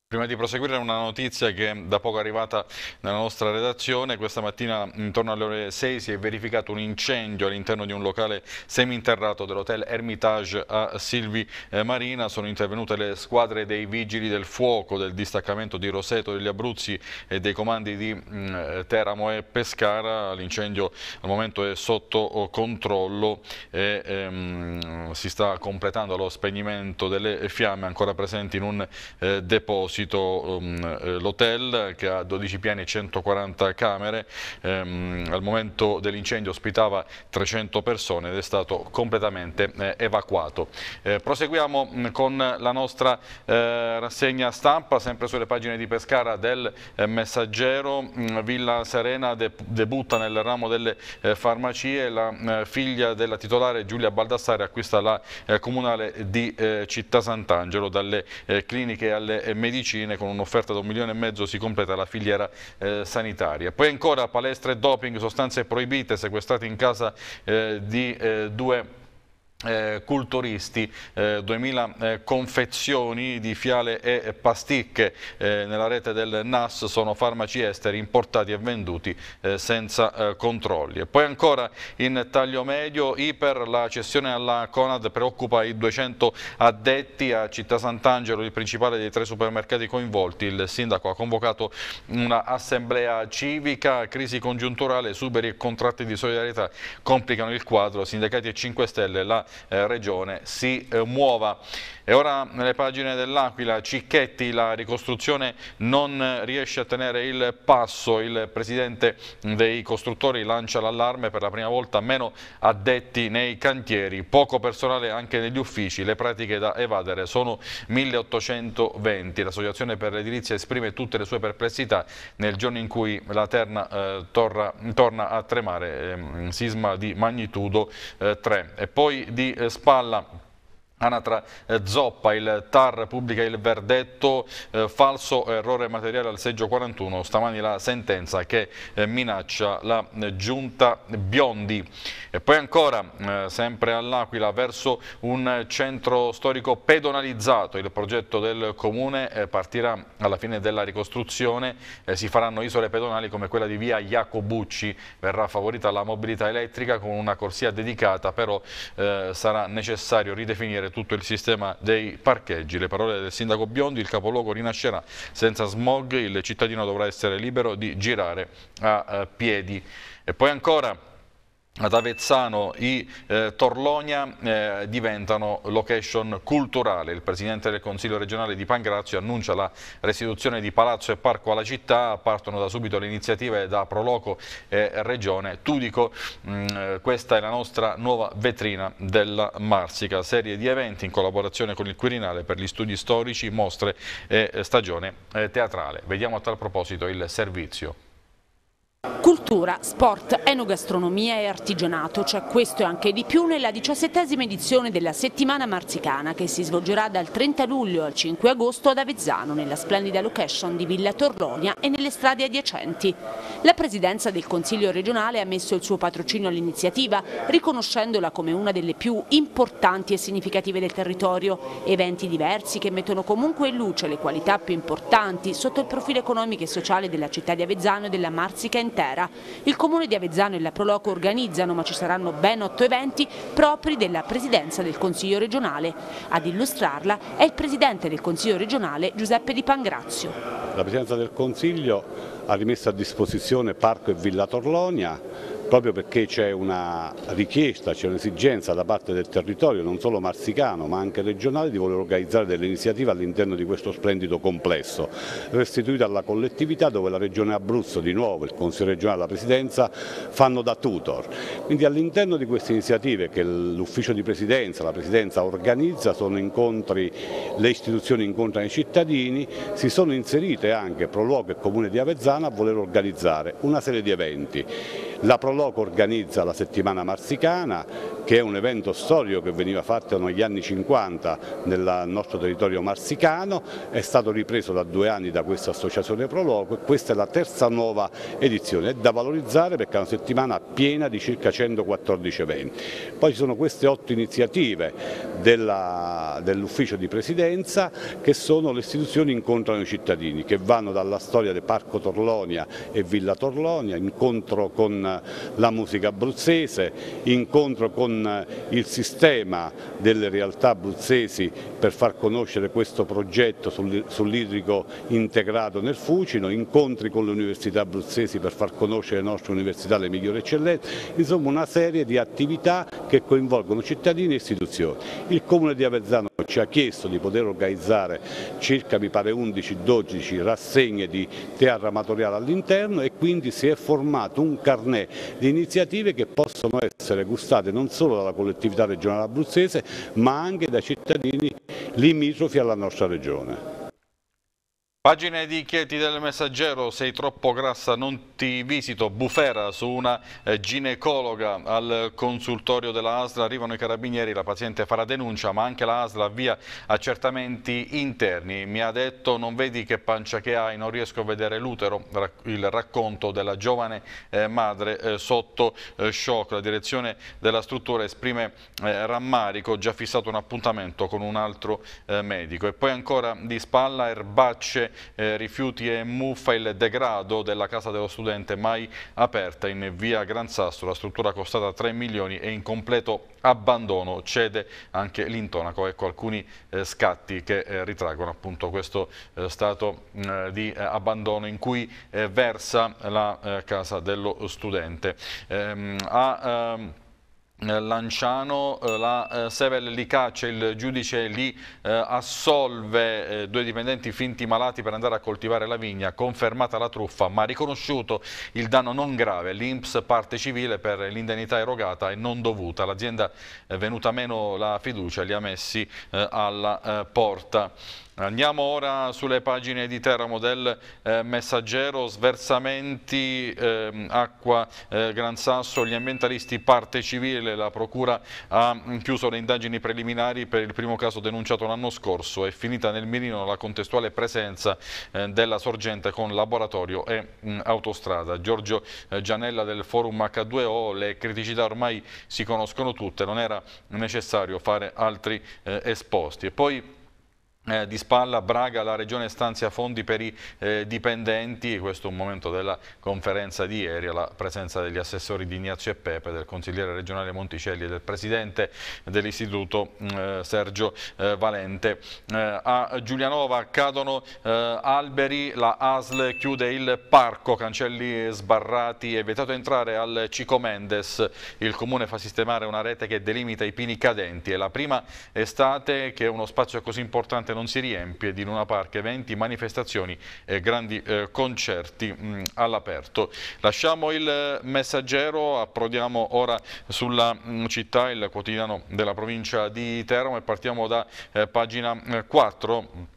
Prima di proseguire una notizia che da poco è arrivata nella nostra redazione, questa mattina intorno alle ore 6 si è verificato un incendio all'interno di un locale seminterrato dell'hotel Hermitage a Silvi eh, Marina, sono intervenute le squadre dei vigili del fuoco del distaccamento di Roseto degli Abruzzi e dei comandi di mm, Teramo e Pescara, l'incendio al momento è sotto oh, controllo e ehm, si sta completando lo spegnimento delle fiamme ancora presenti in un eh, deposito sito um, eh, l'hotel che ha 12 piani e 140 camere, um, al momento dell'incendio ospitava 300 persone ed è stato completamente eh, evacuato. Eh, proseguiamo mm, con la nostra eh, rassegna stampa, sempre sulle pagine di Pescara del eh, Messaggero, mm, Villa Serena de debutta nel ramo delle eh, farmacie, la figlia della titolare Giulia Baldassare acquista la comunale di Città Sant'Angelo dalle cliniche alle medicine medicine, con un'offerta da un milione e mezzo si completa la filiera eh, sanitaria. Poi ancora palestre doping, sostanze proibite, sequestrate in casa eh, di eh, due eh, culturisti, eh, 2000 eh, confezioni di fiale e pasticche eh, nella rete del NAS sono farmaci esteri importati e venduti eh, senza eh, controlli. E poi ancora in taglio medio, Iper, la cessione alla Conad preoccupa i 200 addetti a Città Sant'Angelo, il principale dei tre supermercati coinvolti. Il sindaco ha convocato un'assemblea civica, crisi congiunturale, suberi e contratti di solidarietà complicano il quadro, sindacati e 5 Stelle la eh, regione si eh, muova. E ora nelle pagine dell'Aquila, Cicchetti, la ricostruzione non riesce a tenere il passo, il presidente dei costruttori lancia l'allarme per la prima volta meno addetti nei cantieri, poco personale anche negli uffici, le pratiche da evadere sono 1820, l'associazione per l'edilizia esprime tutte le sue perplessità nel giorno in cui la terna eh, torna, torna, a tremare, eh, sisma di magnitudo eh, 3 e poi di eh, spalla Anatra eh, Zoppa, il TAR pubblica il verdetto eh, falso errore materiale al seggio 41, stamani la sentenza che eh, minaccia la eh, giunta Biondi. E poi ancora, eh, sempre all'Aquila, verso un centro storico pedonalizzato, il progetto del comune eh, partirà alla fine della ricostruzione, si faranno isole pedonali come quella di via Iacobucci, verrà favorita la mobilità elettrica con una corsia dedicata, però sarà necessario ridefinire rivedere tutto il sistema dei parcheggi. Le parole del sindaco Biondi, il capoluogo rinascerà senza smog, il cittadino dovrà essere libero di girare a eh, piedi. E poi ancora ad Avezzano i eh, Torlonia eh, diventano location culturale. Il Presidente del Consiglio regionale di Pangrazio annuncia la restituzione di palazzo e parco alla città, partono da subito le iniziative da Proloco e Regione Tudico. Mm, eh, questa è la nostra nuova vetrina della Marsica, serie di eventi in collaborazione con il Quirinale per gli studi storici, mostre e eh, stagione eh, teatrale. Vediamo a tal proposito il servizio. Cultura, sport, enogastronomia e artigianato, cioè questo e anche di più nella diciassettesima edizione della settimana marzicana che si svolgerà dal 30 luglio al 5 agosto ad Avezzano nella splendida location di Villa Torlonia e nelle strade adiacenti. La presidenza del Consiglio regionale ha messo il suo patrocinio all'iniziativa riconoscendola come una delle più importanti e significative del territorio, eventi diversi che mettono comunque in luce le qualità più importanti sotto il profilo economico e sociale della città di Avezzano e della Marzica in intera. Il comune di Avezzano e la Proloco organizzano, ma ci saranno ben otto eventi propri della presidenza del Consiglio regionale. Ad illustrarla è il presidente del Consiglio regionale Giuseppe Di Pangrazio. La presidenza del Consiglio ha rimesso a disposizione Parco e Villa Torlonia proprio perché c'è una richiesta, c'è un'esigenza da parte del territorio, non solo marsicano ma anche regionale, di voler organizzare delle iniziative all'interno di questo splendido complesso, restituito alla collettività dove la Regione Abruzzo, di nuovo il Consiglio regionale e la Presidenza, fanno da tutor. Quindi all'interno di queste iniziative che l'Ufficio di Presidenza, la Presidenza organizza, sono incontri, le istituzioni incontrano i cittadini, si sono inserite anche Prologo e Comune di Avezzana a voler organizzare una serie di eventi. La Proloco organizza la settimana marsicana che è un evento storico che veniva fatto negli anni 50 nel nostro territorio marsicano, è stato ripreso da due anni da questa associazione Proloco e questa è la terza nuova edizione, è da valorizzare perché è una settimana piena di circa 114 eventi. Poi ci sono queste otto iniziative dell'ufficio dell di presidenza che sono le istituzioni incontrano i cittadini che vanno dalla storia del Parco Torlonia e Villa Torlonia, incontro con la musica abruzzese, incontro con con il sistema delle realtà abruzzesi per far conoscere questo progetto sull'idrico integrato nel Fucino, incontri con le università abruzzesi per far conoscere le nostre università le migliori eccellenze, insomma una serie di attività che coinvolgono cittadini e istituzioni. Il Comune di Avezzano ci ha chiesto di poter organizzare circa mi pare 11-12 rassegne di teatro amatoriale all'interno e quindi si è formato un carnet di iniziative che possono essere gustate non solo solo dalla collettività regionale abruzzese ma anche dai cittadini limitrofi alla nostra regione. Pagine di Chieti del Messaggero, sei troppo grassa non ti visito, bufera su una eh, ginecologa al consultorio della ASLA, arrivano i carabinieri, la paziente farà denuncia ma anche la ASLA avvia accertamenti interni, mi ha detto non vedi che pancia che hai, non riesco a vedere l'utero, il racconto della giovane eh, madre eh, sotto shock, la direzione della struttura esprime rammarico, già fissato un appuntamento con un altro medico e poi ancora di spalla erbacce eh, rifiuti e muffa il degrado della casa dello studente mai aperta in via Gran Sasso, la struttura costata 3 milioni e in completo abbandono, cede anche l'intonaco, ecco alcuni eh, scatti che eh, ritraggono appunto questo eh, stato mm, di eh, abbandono in cui eh, versa la casa dello studente. Ehm, a, eh, Lanciano, eh, la eh, Sevel li caccia, il giudice li assolve, due dipendenti finti malati per andare a coltivare la vigna, confermata la truffa ma riconosciuto il danno non grave, l'Inps parte civile per l'indennità erogata e non dovuta, l'azienda venuta meno la fiducia li ha messi alla porta. Andiamo ora sulle pagine di Terramodel eh, Messaggero, sversamenti, eh, acqua, eh, Gran Sasso, gli ambientalisti, parte civile, la procura ha chiuso le indagini preliminari per il primo caso denunciato l'anno scorso, è finita nel mirino la contestuale presenza eh, della sorgente con laboratorio e mh, mm, autostrada. Giorgio eh, Gianella del forum H2O, le criticità ormai si conoscono tutte, non era necessario fare altri eh, esposti. E poi eh, di spalla Braga la regione stanzia fondi per i eh, dipendenti questo è un momento della conferenza di ieri alla presenza degli assessori di Ignazio e Pepe del consigliere regionale Monticelli e del presidente dell'istituto mm, eh, Sergio eh, Valente eh, a Giulianova cadono eh, alberi la ASL chiude il parco cancelli sbarrati è vietato entrare al Cico Mendes il comune fa sistemare una rete che delimita i pini cadenti è la prima estate che uno spazio così importante non si riempie di Luna Park eventi, manifestazioni e grandi eh, concerti mm, all'aperto. Lasciamo il eh, messaggero, approdiamo ora sulla mm, città, il quotidiano della provincia di Teramo e partiamo da eh, pagina 4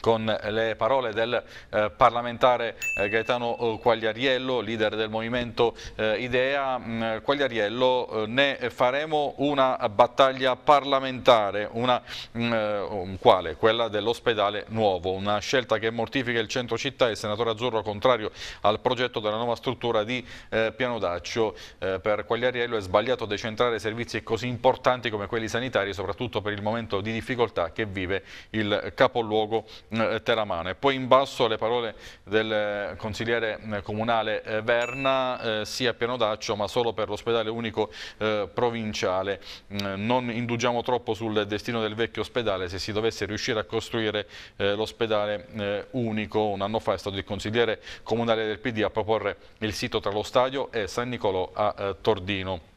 con le parole del eh, parlamentare eh, Gaetano eh, Quagliariello, leader del movimento eh, Idea. Mh, mm, Quagliariello, eh, ne faremo una battaglia parlamentare, una mh, mm, eh, quale? Quella dell'ospedale nuovo, una scelta che mortifica il centro città e il senatore Azzurro contrario al progetto della nuova struttura di Piano Daccio. per Quagliariello è sbagliato decentrare servizi così importanti come quelli sanitari, soprattutto per il momento di difficoltà che vive il capoluogo eh, Teramano. E poi in basso le parole del eh, consigliere eh, comunale Verna, eh, sia Daccio ma solo per l'ospedale unico eh, provinciale. Mm, non indugiamo troppo sul destino del vecchio ospedale se si dovesse riuscire a costruire eh, l'ospedale unico. Un anno fa è stato il consigliere comunale del PD a proporre il sito tra lo stadio e San Nicolò a Tordino.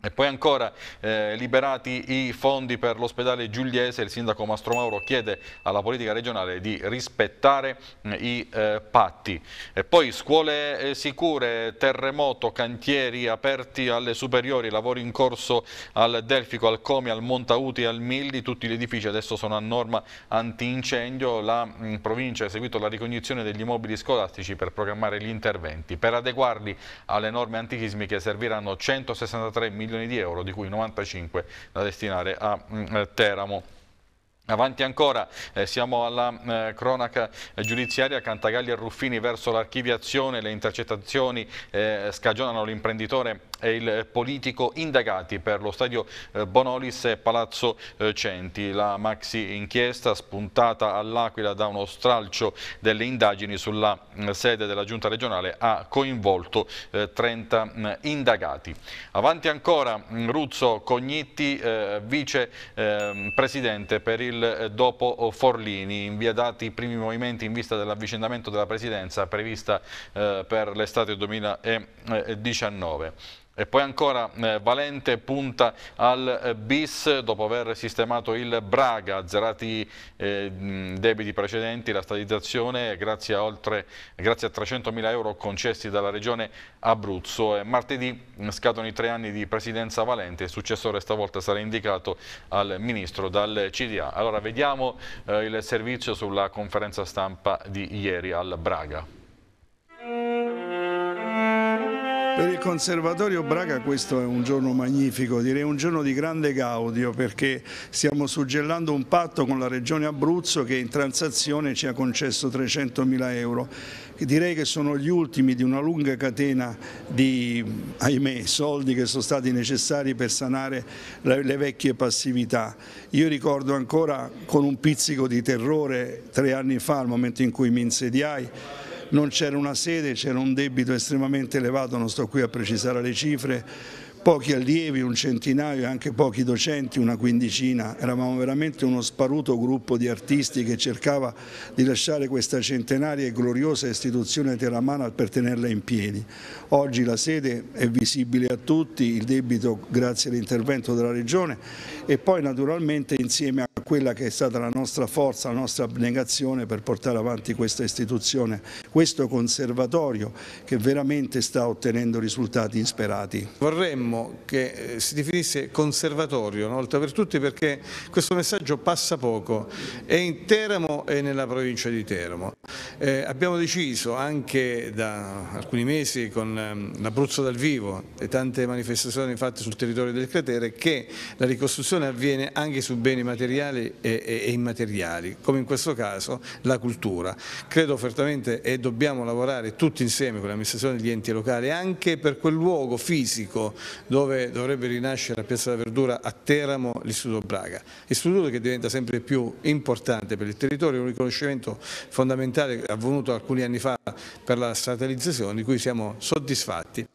E poi ancora eh, liberati i fondi per l'ospedale Giuliese, il sindaco Mastromauro chiede alla politica regionale di rispettare eh, i eh, patti. E poi scuole eh, sicure, terremoto, cantieri aperti alle superiori, lavori in corso al Delfico, al Comi, al Montauti, al Mildi, tutti gli edifici adesso sono a norma antincendio. La mh, mm, provincia ha eseguito la ricognizione degli immobili scolastici per programmare gli interventi. Per adeguarli alle norme antichismiche serviranno 163 milioni milioni di euro, di cui 95 da destinare a mm, eh, Teramo. Avanti ancora, eh, siamo alla eh, cronaca giudiziaria Cantagalli e Ruffini verso l'archiviazione, le intercettazioni eh, scagionano l'imprenditore e il politico indagati per lo stadio eh, Bonolis e Palazzo eh, Centi. La maxi inchiesta spuntata all'Aquila da uno stralcio delle indagini sulla eh, sede della giunta regionale ha coinvolto 30 mm, indagati. Avanti ancora mm, Ruzzo Cognitti, vice ehm, presidente per il dopo Forlini, dati i primi movimenti in vista dell'avvicendamento della presidenza prevista per l'estate 2019. E poi ancora eh, Valente punta al eh, bis dopo aver sistemato il Braga, azzerati eh, debiti precedenti, la stadizzazione grazie a, oltre, grazie a 300.000 euro concessi dalla regione Abruzzo. E martedì scadono i tre anni di presidenza Valente, il successore stavolta sarà indicato al ministro dal CDA. Allora vediamo eh, il servizio sulla conferenza stampa di ieri al Braga. Per il Conservatorio Braga questo è un giorno magnifico, direi un giorno di grande gaudio perché stiamo suggellando un patto con la Regione Abruzzo che in transazione ci ha concesso 300.000 euro. Direi che sono gli ultimi di una lunga catena di, ahimè, soldi che sono stati necessari per sanare le vecchie passività. Io ricordo ancora con un pizzico di terrore tre anni fa, al momento in cui mi insediai, non c'era una sede, c'era un debito estremamente elevato, non sto qui a precisare le cifre, pochi allievi, un centinaio e anche pochi docenti, una quindicina, eravamo veramente uno sparuto gruppo di artisti che cercava di lasciare questa centenaria e gloriosa istituzione teramana per tenerla in piedi. Oggi la sede è visibile a tutti, il debito grazie all'intervento della Regione e poi naturalmente insieme a quella che è stata la nostra forza, la nostra abnegazione per portare avanti questa istituzione, questo conservatorio che veramente sta ottenendo risultati insperati. Vorremmo che eh, si definisse conservatorio una volta per tutti perché questo messaggio passa poco, è in Teramo e nella provincia di Teramo. Eh, abbiamo deciso anche da alcuni mesi con ehm, l'Abruzzo dal vivo e tante manifestazioni fatte sul territorio del cratere che la ricostruzione riflessione avviene anche su beni materiali e, e, e immateriali, come in questo caso la cultura. Credo fortemente e dobbiamo lavorare tutti insieme con l'amministrazione degli enti locali anche per quel luogo fisico dove dovrebbe rinascere a Piazza della Verdura a Teramo l'Istituto Braga, istituto che diventa sempre più importante per il territorio, un riconoscimento fondamentale avvenuto alcuni anni fa per la statalizzazione di cui siamo soddisfatti.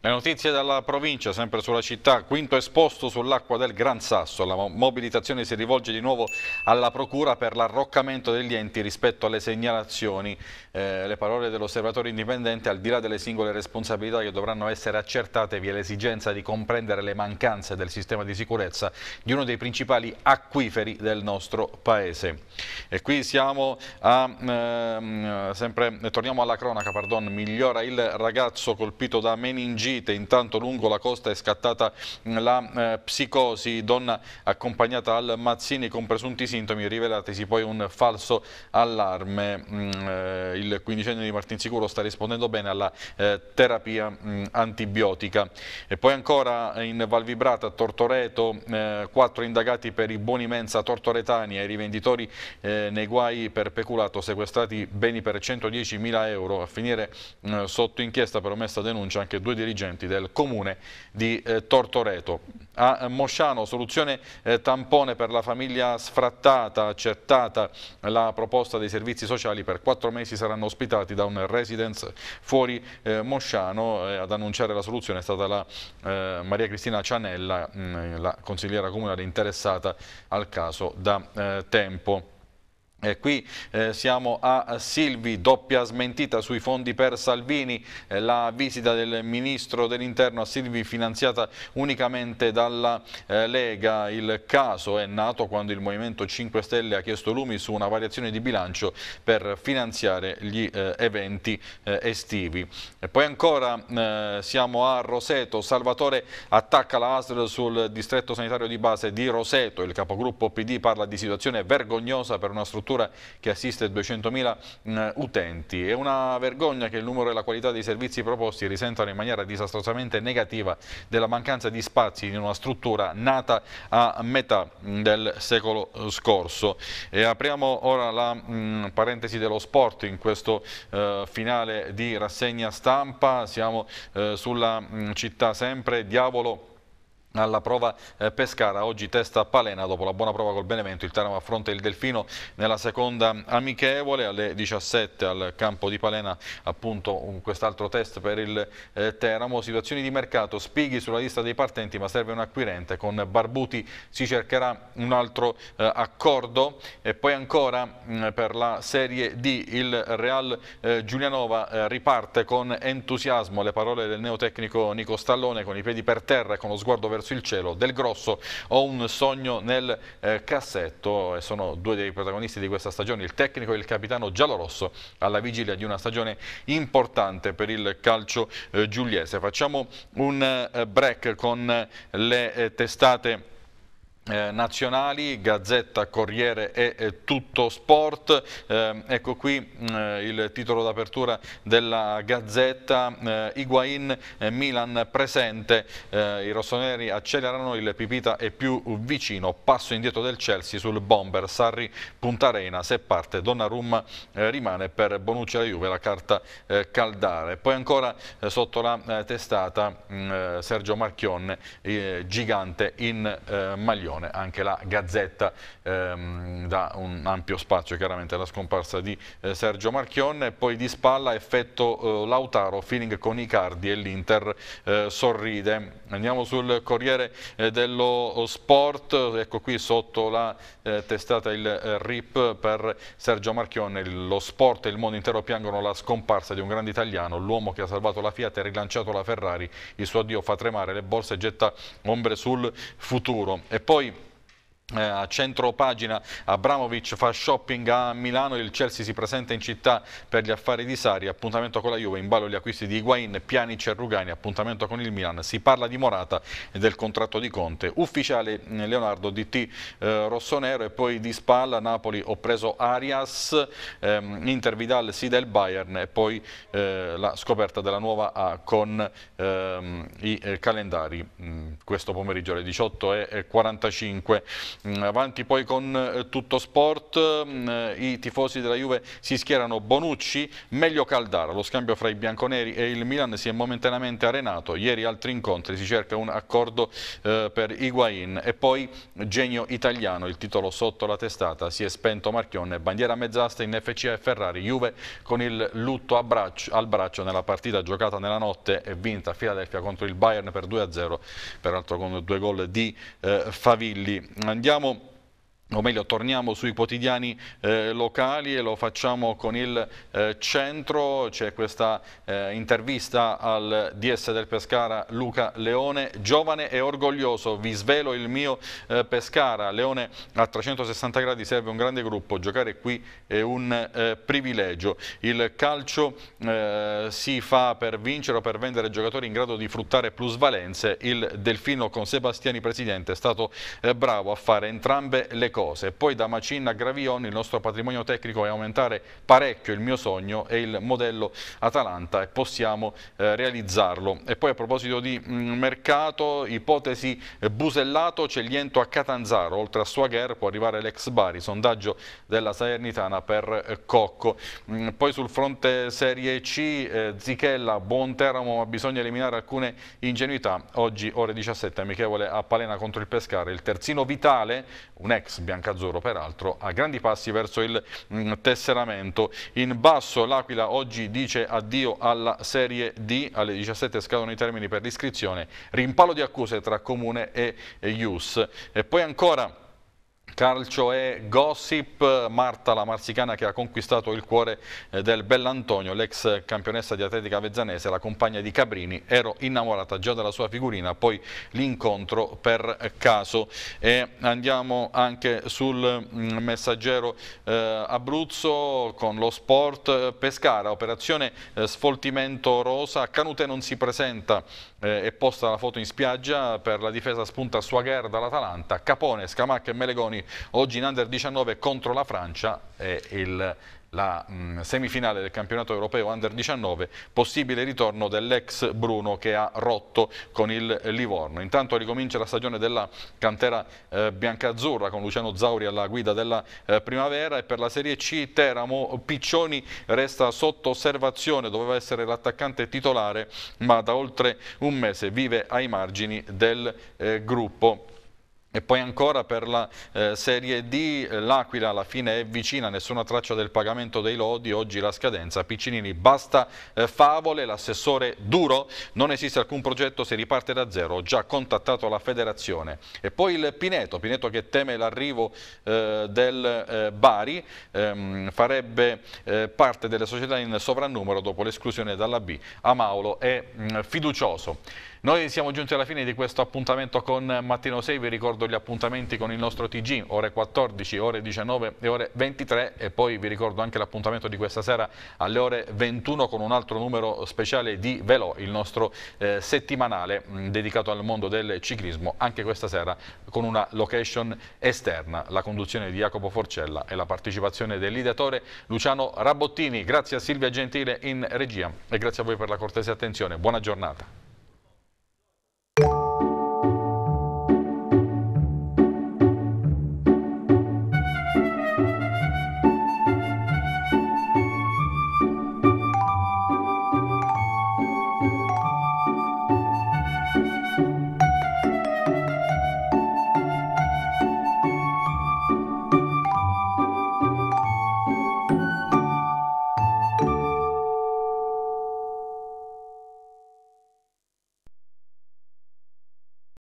Le notizie dalla provincia, sempre sulla città, quinto esposto sull'acqua del Gran Sasso. La mobilitazione si rivolge di nuovo alla Procura per l'arroccamento degli enti rispetto alle segnalazioni. Eh, le parole dell'osservatore indipendente, al di là delle singole responsabilità che dovranno essere accertate, vi è l'esigenza di comprendere le mancanze del sistema di sicurezza di uno dei principali acquiferi del nostro Paese. E qui siamo a, ehm, sempre, torniamo alla cronaca, pardon, migliora il ragazzo colpito da meningi fuggite, intanto lungo la costa è scattata la eh, psicosi, donna accompagnata al Mazzini con presunti sintomi, rivelatesi poi un falso allarme. Mm, eh, il quindicenne di Martinsicuro sta rispondendo bene alla eh, terapia mm, antibiotica. E poi ancora eh, in Valvibrata, a Tortoreto, eh, quattro indagati per i buoni mensa tortoretani e i rivenditori eh, nei guai per peculato, sequestrati beni per 110 mila euro, a finire mm, sotto inchiesta per omessa denuncia anche due dirigenti dirigenti del comune di eh, Tortoreto. A eh, Mosciano, soluzione eh, tampone per la famiglia sfrattata, accettata la proposta dei servizi sociali, per quattro mesi saranno ospitati da un residence fuori eh, Mosciano, eh, ad annunciare la soluzione è stata la eh, Maria Cristina Cianella, mh, mm, la consigliera comunale interessata al caso da tempo. Eh, qui eh, siamo a Silvi, doppia smentita sui fondi per Salvini, eh, la visita del Ministro dell'Interno a Silvi finanziata unicamente dalla eh, Lega. Il caso è nato quando il Movimento 5 Stelle ha chiesto lumi su una variazione di bilancio per finanziare gli eh, eventi eh, estivi. E poi ancora siamo a Roseto, Salvatore attacca la ASR sul distretto sanitario di base di Roseto, il capogruppo PD parla di situazione vergognosa per una struttura struttura che assiste 200.000 mm, utenti. È una vergogna che il numero e la qualità dei servizi proposti risentano in maniera disastrosamente negativa della mancanza di spazi in una struttura nata a metà mm, del secolo scorso. E apriamo ora la mh, mm, parentesi dello sport in questo eh, finale di rassegna stampa, siamo eh, sulla mh, città sempre, Diavolo alla prova eh, Pescara. Oggi testa Palena, dopo la buona prova col Benevento, il Teramo affronta il Delfino nella seconda amichevole alle 17 al campo di Palena, appunto quest'altro test per il eh, Teramo. Situazioni di mercato, Spighi sulla lista dei partenti ma serve un acquirente, con Barbuti si cercherà un altro eh, accordo e poi ancora mh, mm, per la Serie D il Real eh, Giulianova eh, riparte con entusiasmo le parole del neotecnico Nico Stallone con i piedi per terra e con lo sguardo verso verso il cielo, Del Grosso, Ho un sogno nel eh, cassetto e sono due dei protagonisti di questa stagione, il tecnico e il capitano giallorosso alla vigilia di una stagione importante per il calcio eh, giuliese. Facciamo un eh, break con eh, le eh, testate eh, nazionali, Gazzetta, Corriere e, e eh, Tutto Sport. Eh, ecco qui mh, mm, il titolo d'apertura della Gazzetta, eh, Higuain, eh, Milan presente, eh, i rossoneri accelerano, il Pipita è più vicino, passo indietro del Chelsea sul bomber, Sarri Puntarena, se parte Donnarumma eh, rimane per Bonucci alla Juve la carta caldare. Poi ancora sotto la testata mh, mm, Sergio Marchionne, gigante in maglione discussione anche la Gazzetta ehm, dà un ampio spazio chiaramente alla scomparsa di eh, Sergio Marchionne, poi di spalla effetto eh, Lautaro, feeling con Icardi e l'Inter eh, sorride. Andiamo sul Corriere eh, dello Sport, ecco qui sotto la eh, testata il eh, RIP per Sergio Marchionne, lo sport e il mondo intero piangono la scomparsa di un grande italiano, l'uomo che ha salvato la Fiat e rilanciato la Ferrari, il suo addio fa tremare le borse e getta ombre sul futuro. E poi eh, a centro pagina Abramovic fa shopping a Milano, il Chelsea si presenta in città per gli affari di Sari, appuntamento con la Juve, in ballo gli acquisti di Higuain, Pianic e Rugani, appuntamento con il Milan, si parla di Morata e del contratto di Conte, ufficiale eh, Leonardo DT eh, rossonero e poi di spalla Napoli ho preso Arias, ehm, Inter Vidal si sì, del Bayern e poi eh, la scoperta della nuova A con ehm, i eh, calendari, mm, questo pomeriggio alle 18.45 Mm, avanti poi con eh, tutto sport, mm, eh, i tifosi della Juve si schierano Bonucci, meglio Caldara. Lo scambio fra i bianconeri e il Milan si è momentaneamente arenato. Ieri altri incontri, si cerca un accordo eh, per Higuain e poi Genio Italiano, il titolo sotto la testata, si è spento Marchionne, bandiera mezzasta in FCA e Ferrari, Juve con il lutto al braccio nella partita giocata nella notte e vinta a Filadelfia contro il Bayern per 2-0, peraltro con due gol di Favilli. Andiamo andiamo o meglio torniamo sui quotidiani eh, locali e lo facciamo con il eh, centro, c'è questa eh, intervista al DS del Pescara Luca Leone, giovane e orgoglioso, vi svelo il mio eh, Pescara, Leone a 360 gradi serve un grande gruppo, giocare qui è un eh, privilegio, il calcio eh, si fa per vincere o per vendere giocatori in grado di fruttare plusvalenze, il Delfino con Sebastiani Presidente è stato bravo a fare entrambe le cose cose. Poi da Macin a Gravion il nostro patrimonio tecnico è aumentare parecchio il mio sogno e il modello Atalanta e possiamo eh, realizzarlo. E poi a proposito di mh, mm, mercato, ipotesi eh, busellato, Cegliento a Catanzaro, oltre a Suagher può arrivare l'ex Bari, sondaggio della Salernitana per eh, Cocco. Mh, mm, poi sul fronte Serie C, eh, Zichella, Buonteramo, ma bisogna eliminare alcune ingenuità. Oggi ore 17, amichevole a Palena contro il Pescara, il terzino Vitale, un ex biancazzurro peraltro a grandi passi verso il mh, mm, tesseramento. In basso l'Aquila oggi dice addio alla Serie D, alle 17 scadono i termini per l'iscrizione, rimpallo di accuse tra Comune e, e IUS. E poi ancora... Calcio e gossip, Marta la marsicana che ha conquistato il cuore eh, del Bellantonio, l'ex campionessa di atletica vezzanese, la compagna di Cabrini, ero innamorata già della sua figurina, poi l'incontro per caso. E andiamo anche sul mm, messaggero eh, Abruzzo con lo sport Pescara, operazione eh, sfoltimento rosa, Canute non si presenta eh, è posta la foto in spiaggia per la difesa spunta sua guerra dall'Atalanta, Capone, Scamacca e Melegoni oggi in under 19 contro la Francia e il la mh, mm, semifinale del campionato europeo Under 19, possibile ritorno dell'ex Bruno che ha rotto con il Livorno. Intanto ricomincia la stagione della cantera eh, biancazzurra con Luciano Zauri alla guida della eh, primavera e per la Serie C Teramo Piccioni resta sotto osservazione, doveva essere l'attaccante titolare ma da oltre un mese vive ai margini del eh, gruppo. E poi ancora per la eh, Serie D, l'Aquila alla fine è vicina, nessuna traccia del pagamento dei lodi, oggi la scadenza, Piccinini basta eh, favole, l'assessore duro, non esiste alcun progetto, si riparte da zero, ho già contattato la federazione. E poi il Pineto, Pineto che teme l'arrivo eh, del eh, Bari, ehm, farebbe eh, parte delle società in sovrannumero dopo l'esclusione dalla B, Amaulo è mh, mm, fiducioso. Noi siamo giunti alla fine di questo appuntamento con Mattino 6, vi ricordo gli appuntamenti con il nostro TG, ore 14, ore 19 e ore 23 e poi vi ricordo anche l'appuntamento di questa sera alle ore 21 con un altro numero speciale di Velo, il nostro eh, settimanale dedicato al mondo del ciclismo, anche questa sera con una location esterna, la conduzione di Jacopo Forcella e la partecipazione dell'ideatore Luciano Rabottini. Grazie a Silvia Gentile in regia e grazie a voi per la cortese attenzione. Buona giornata.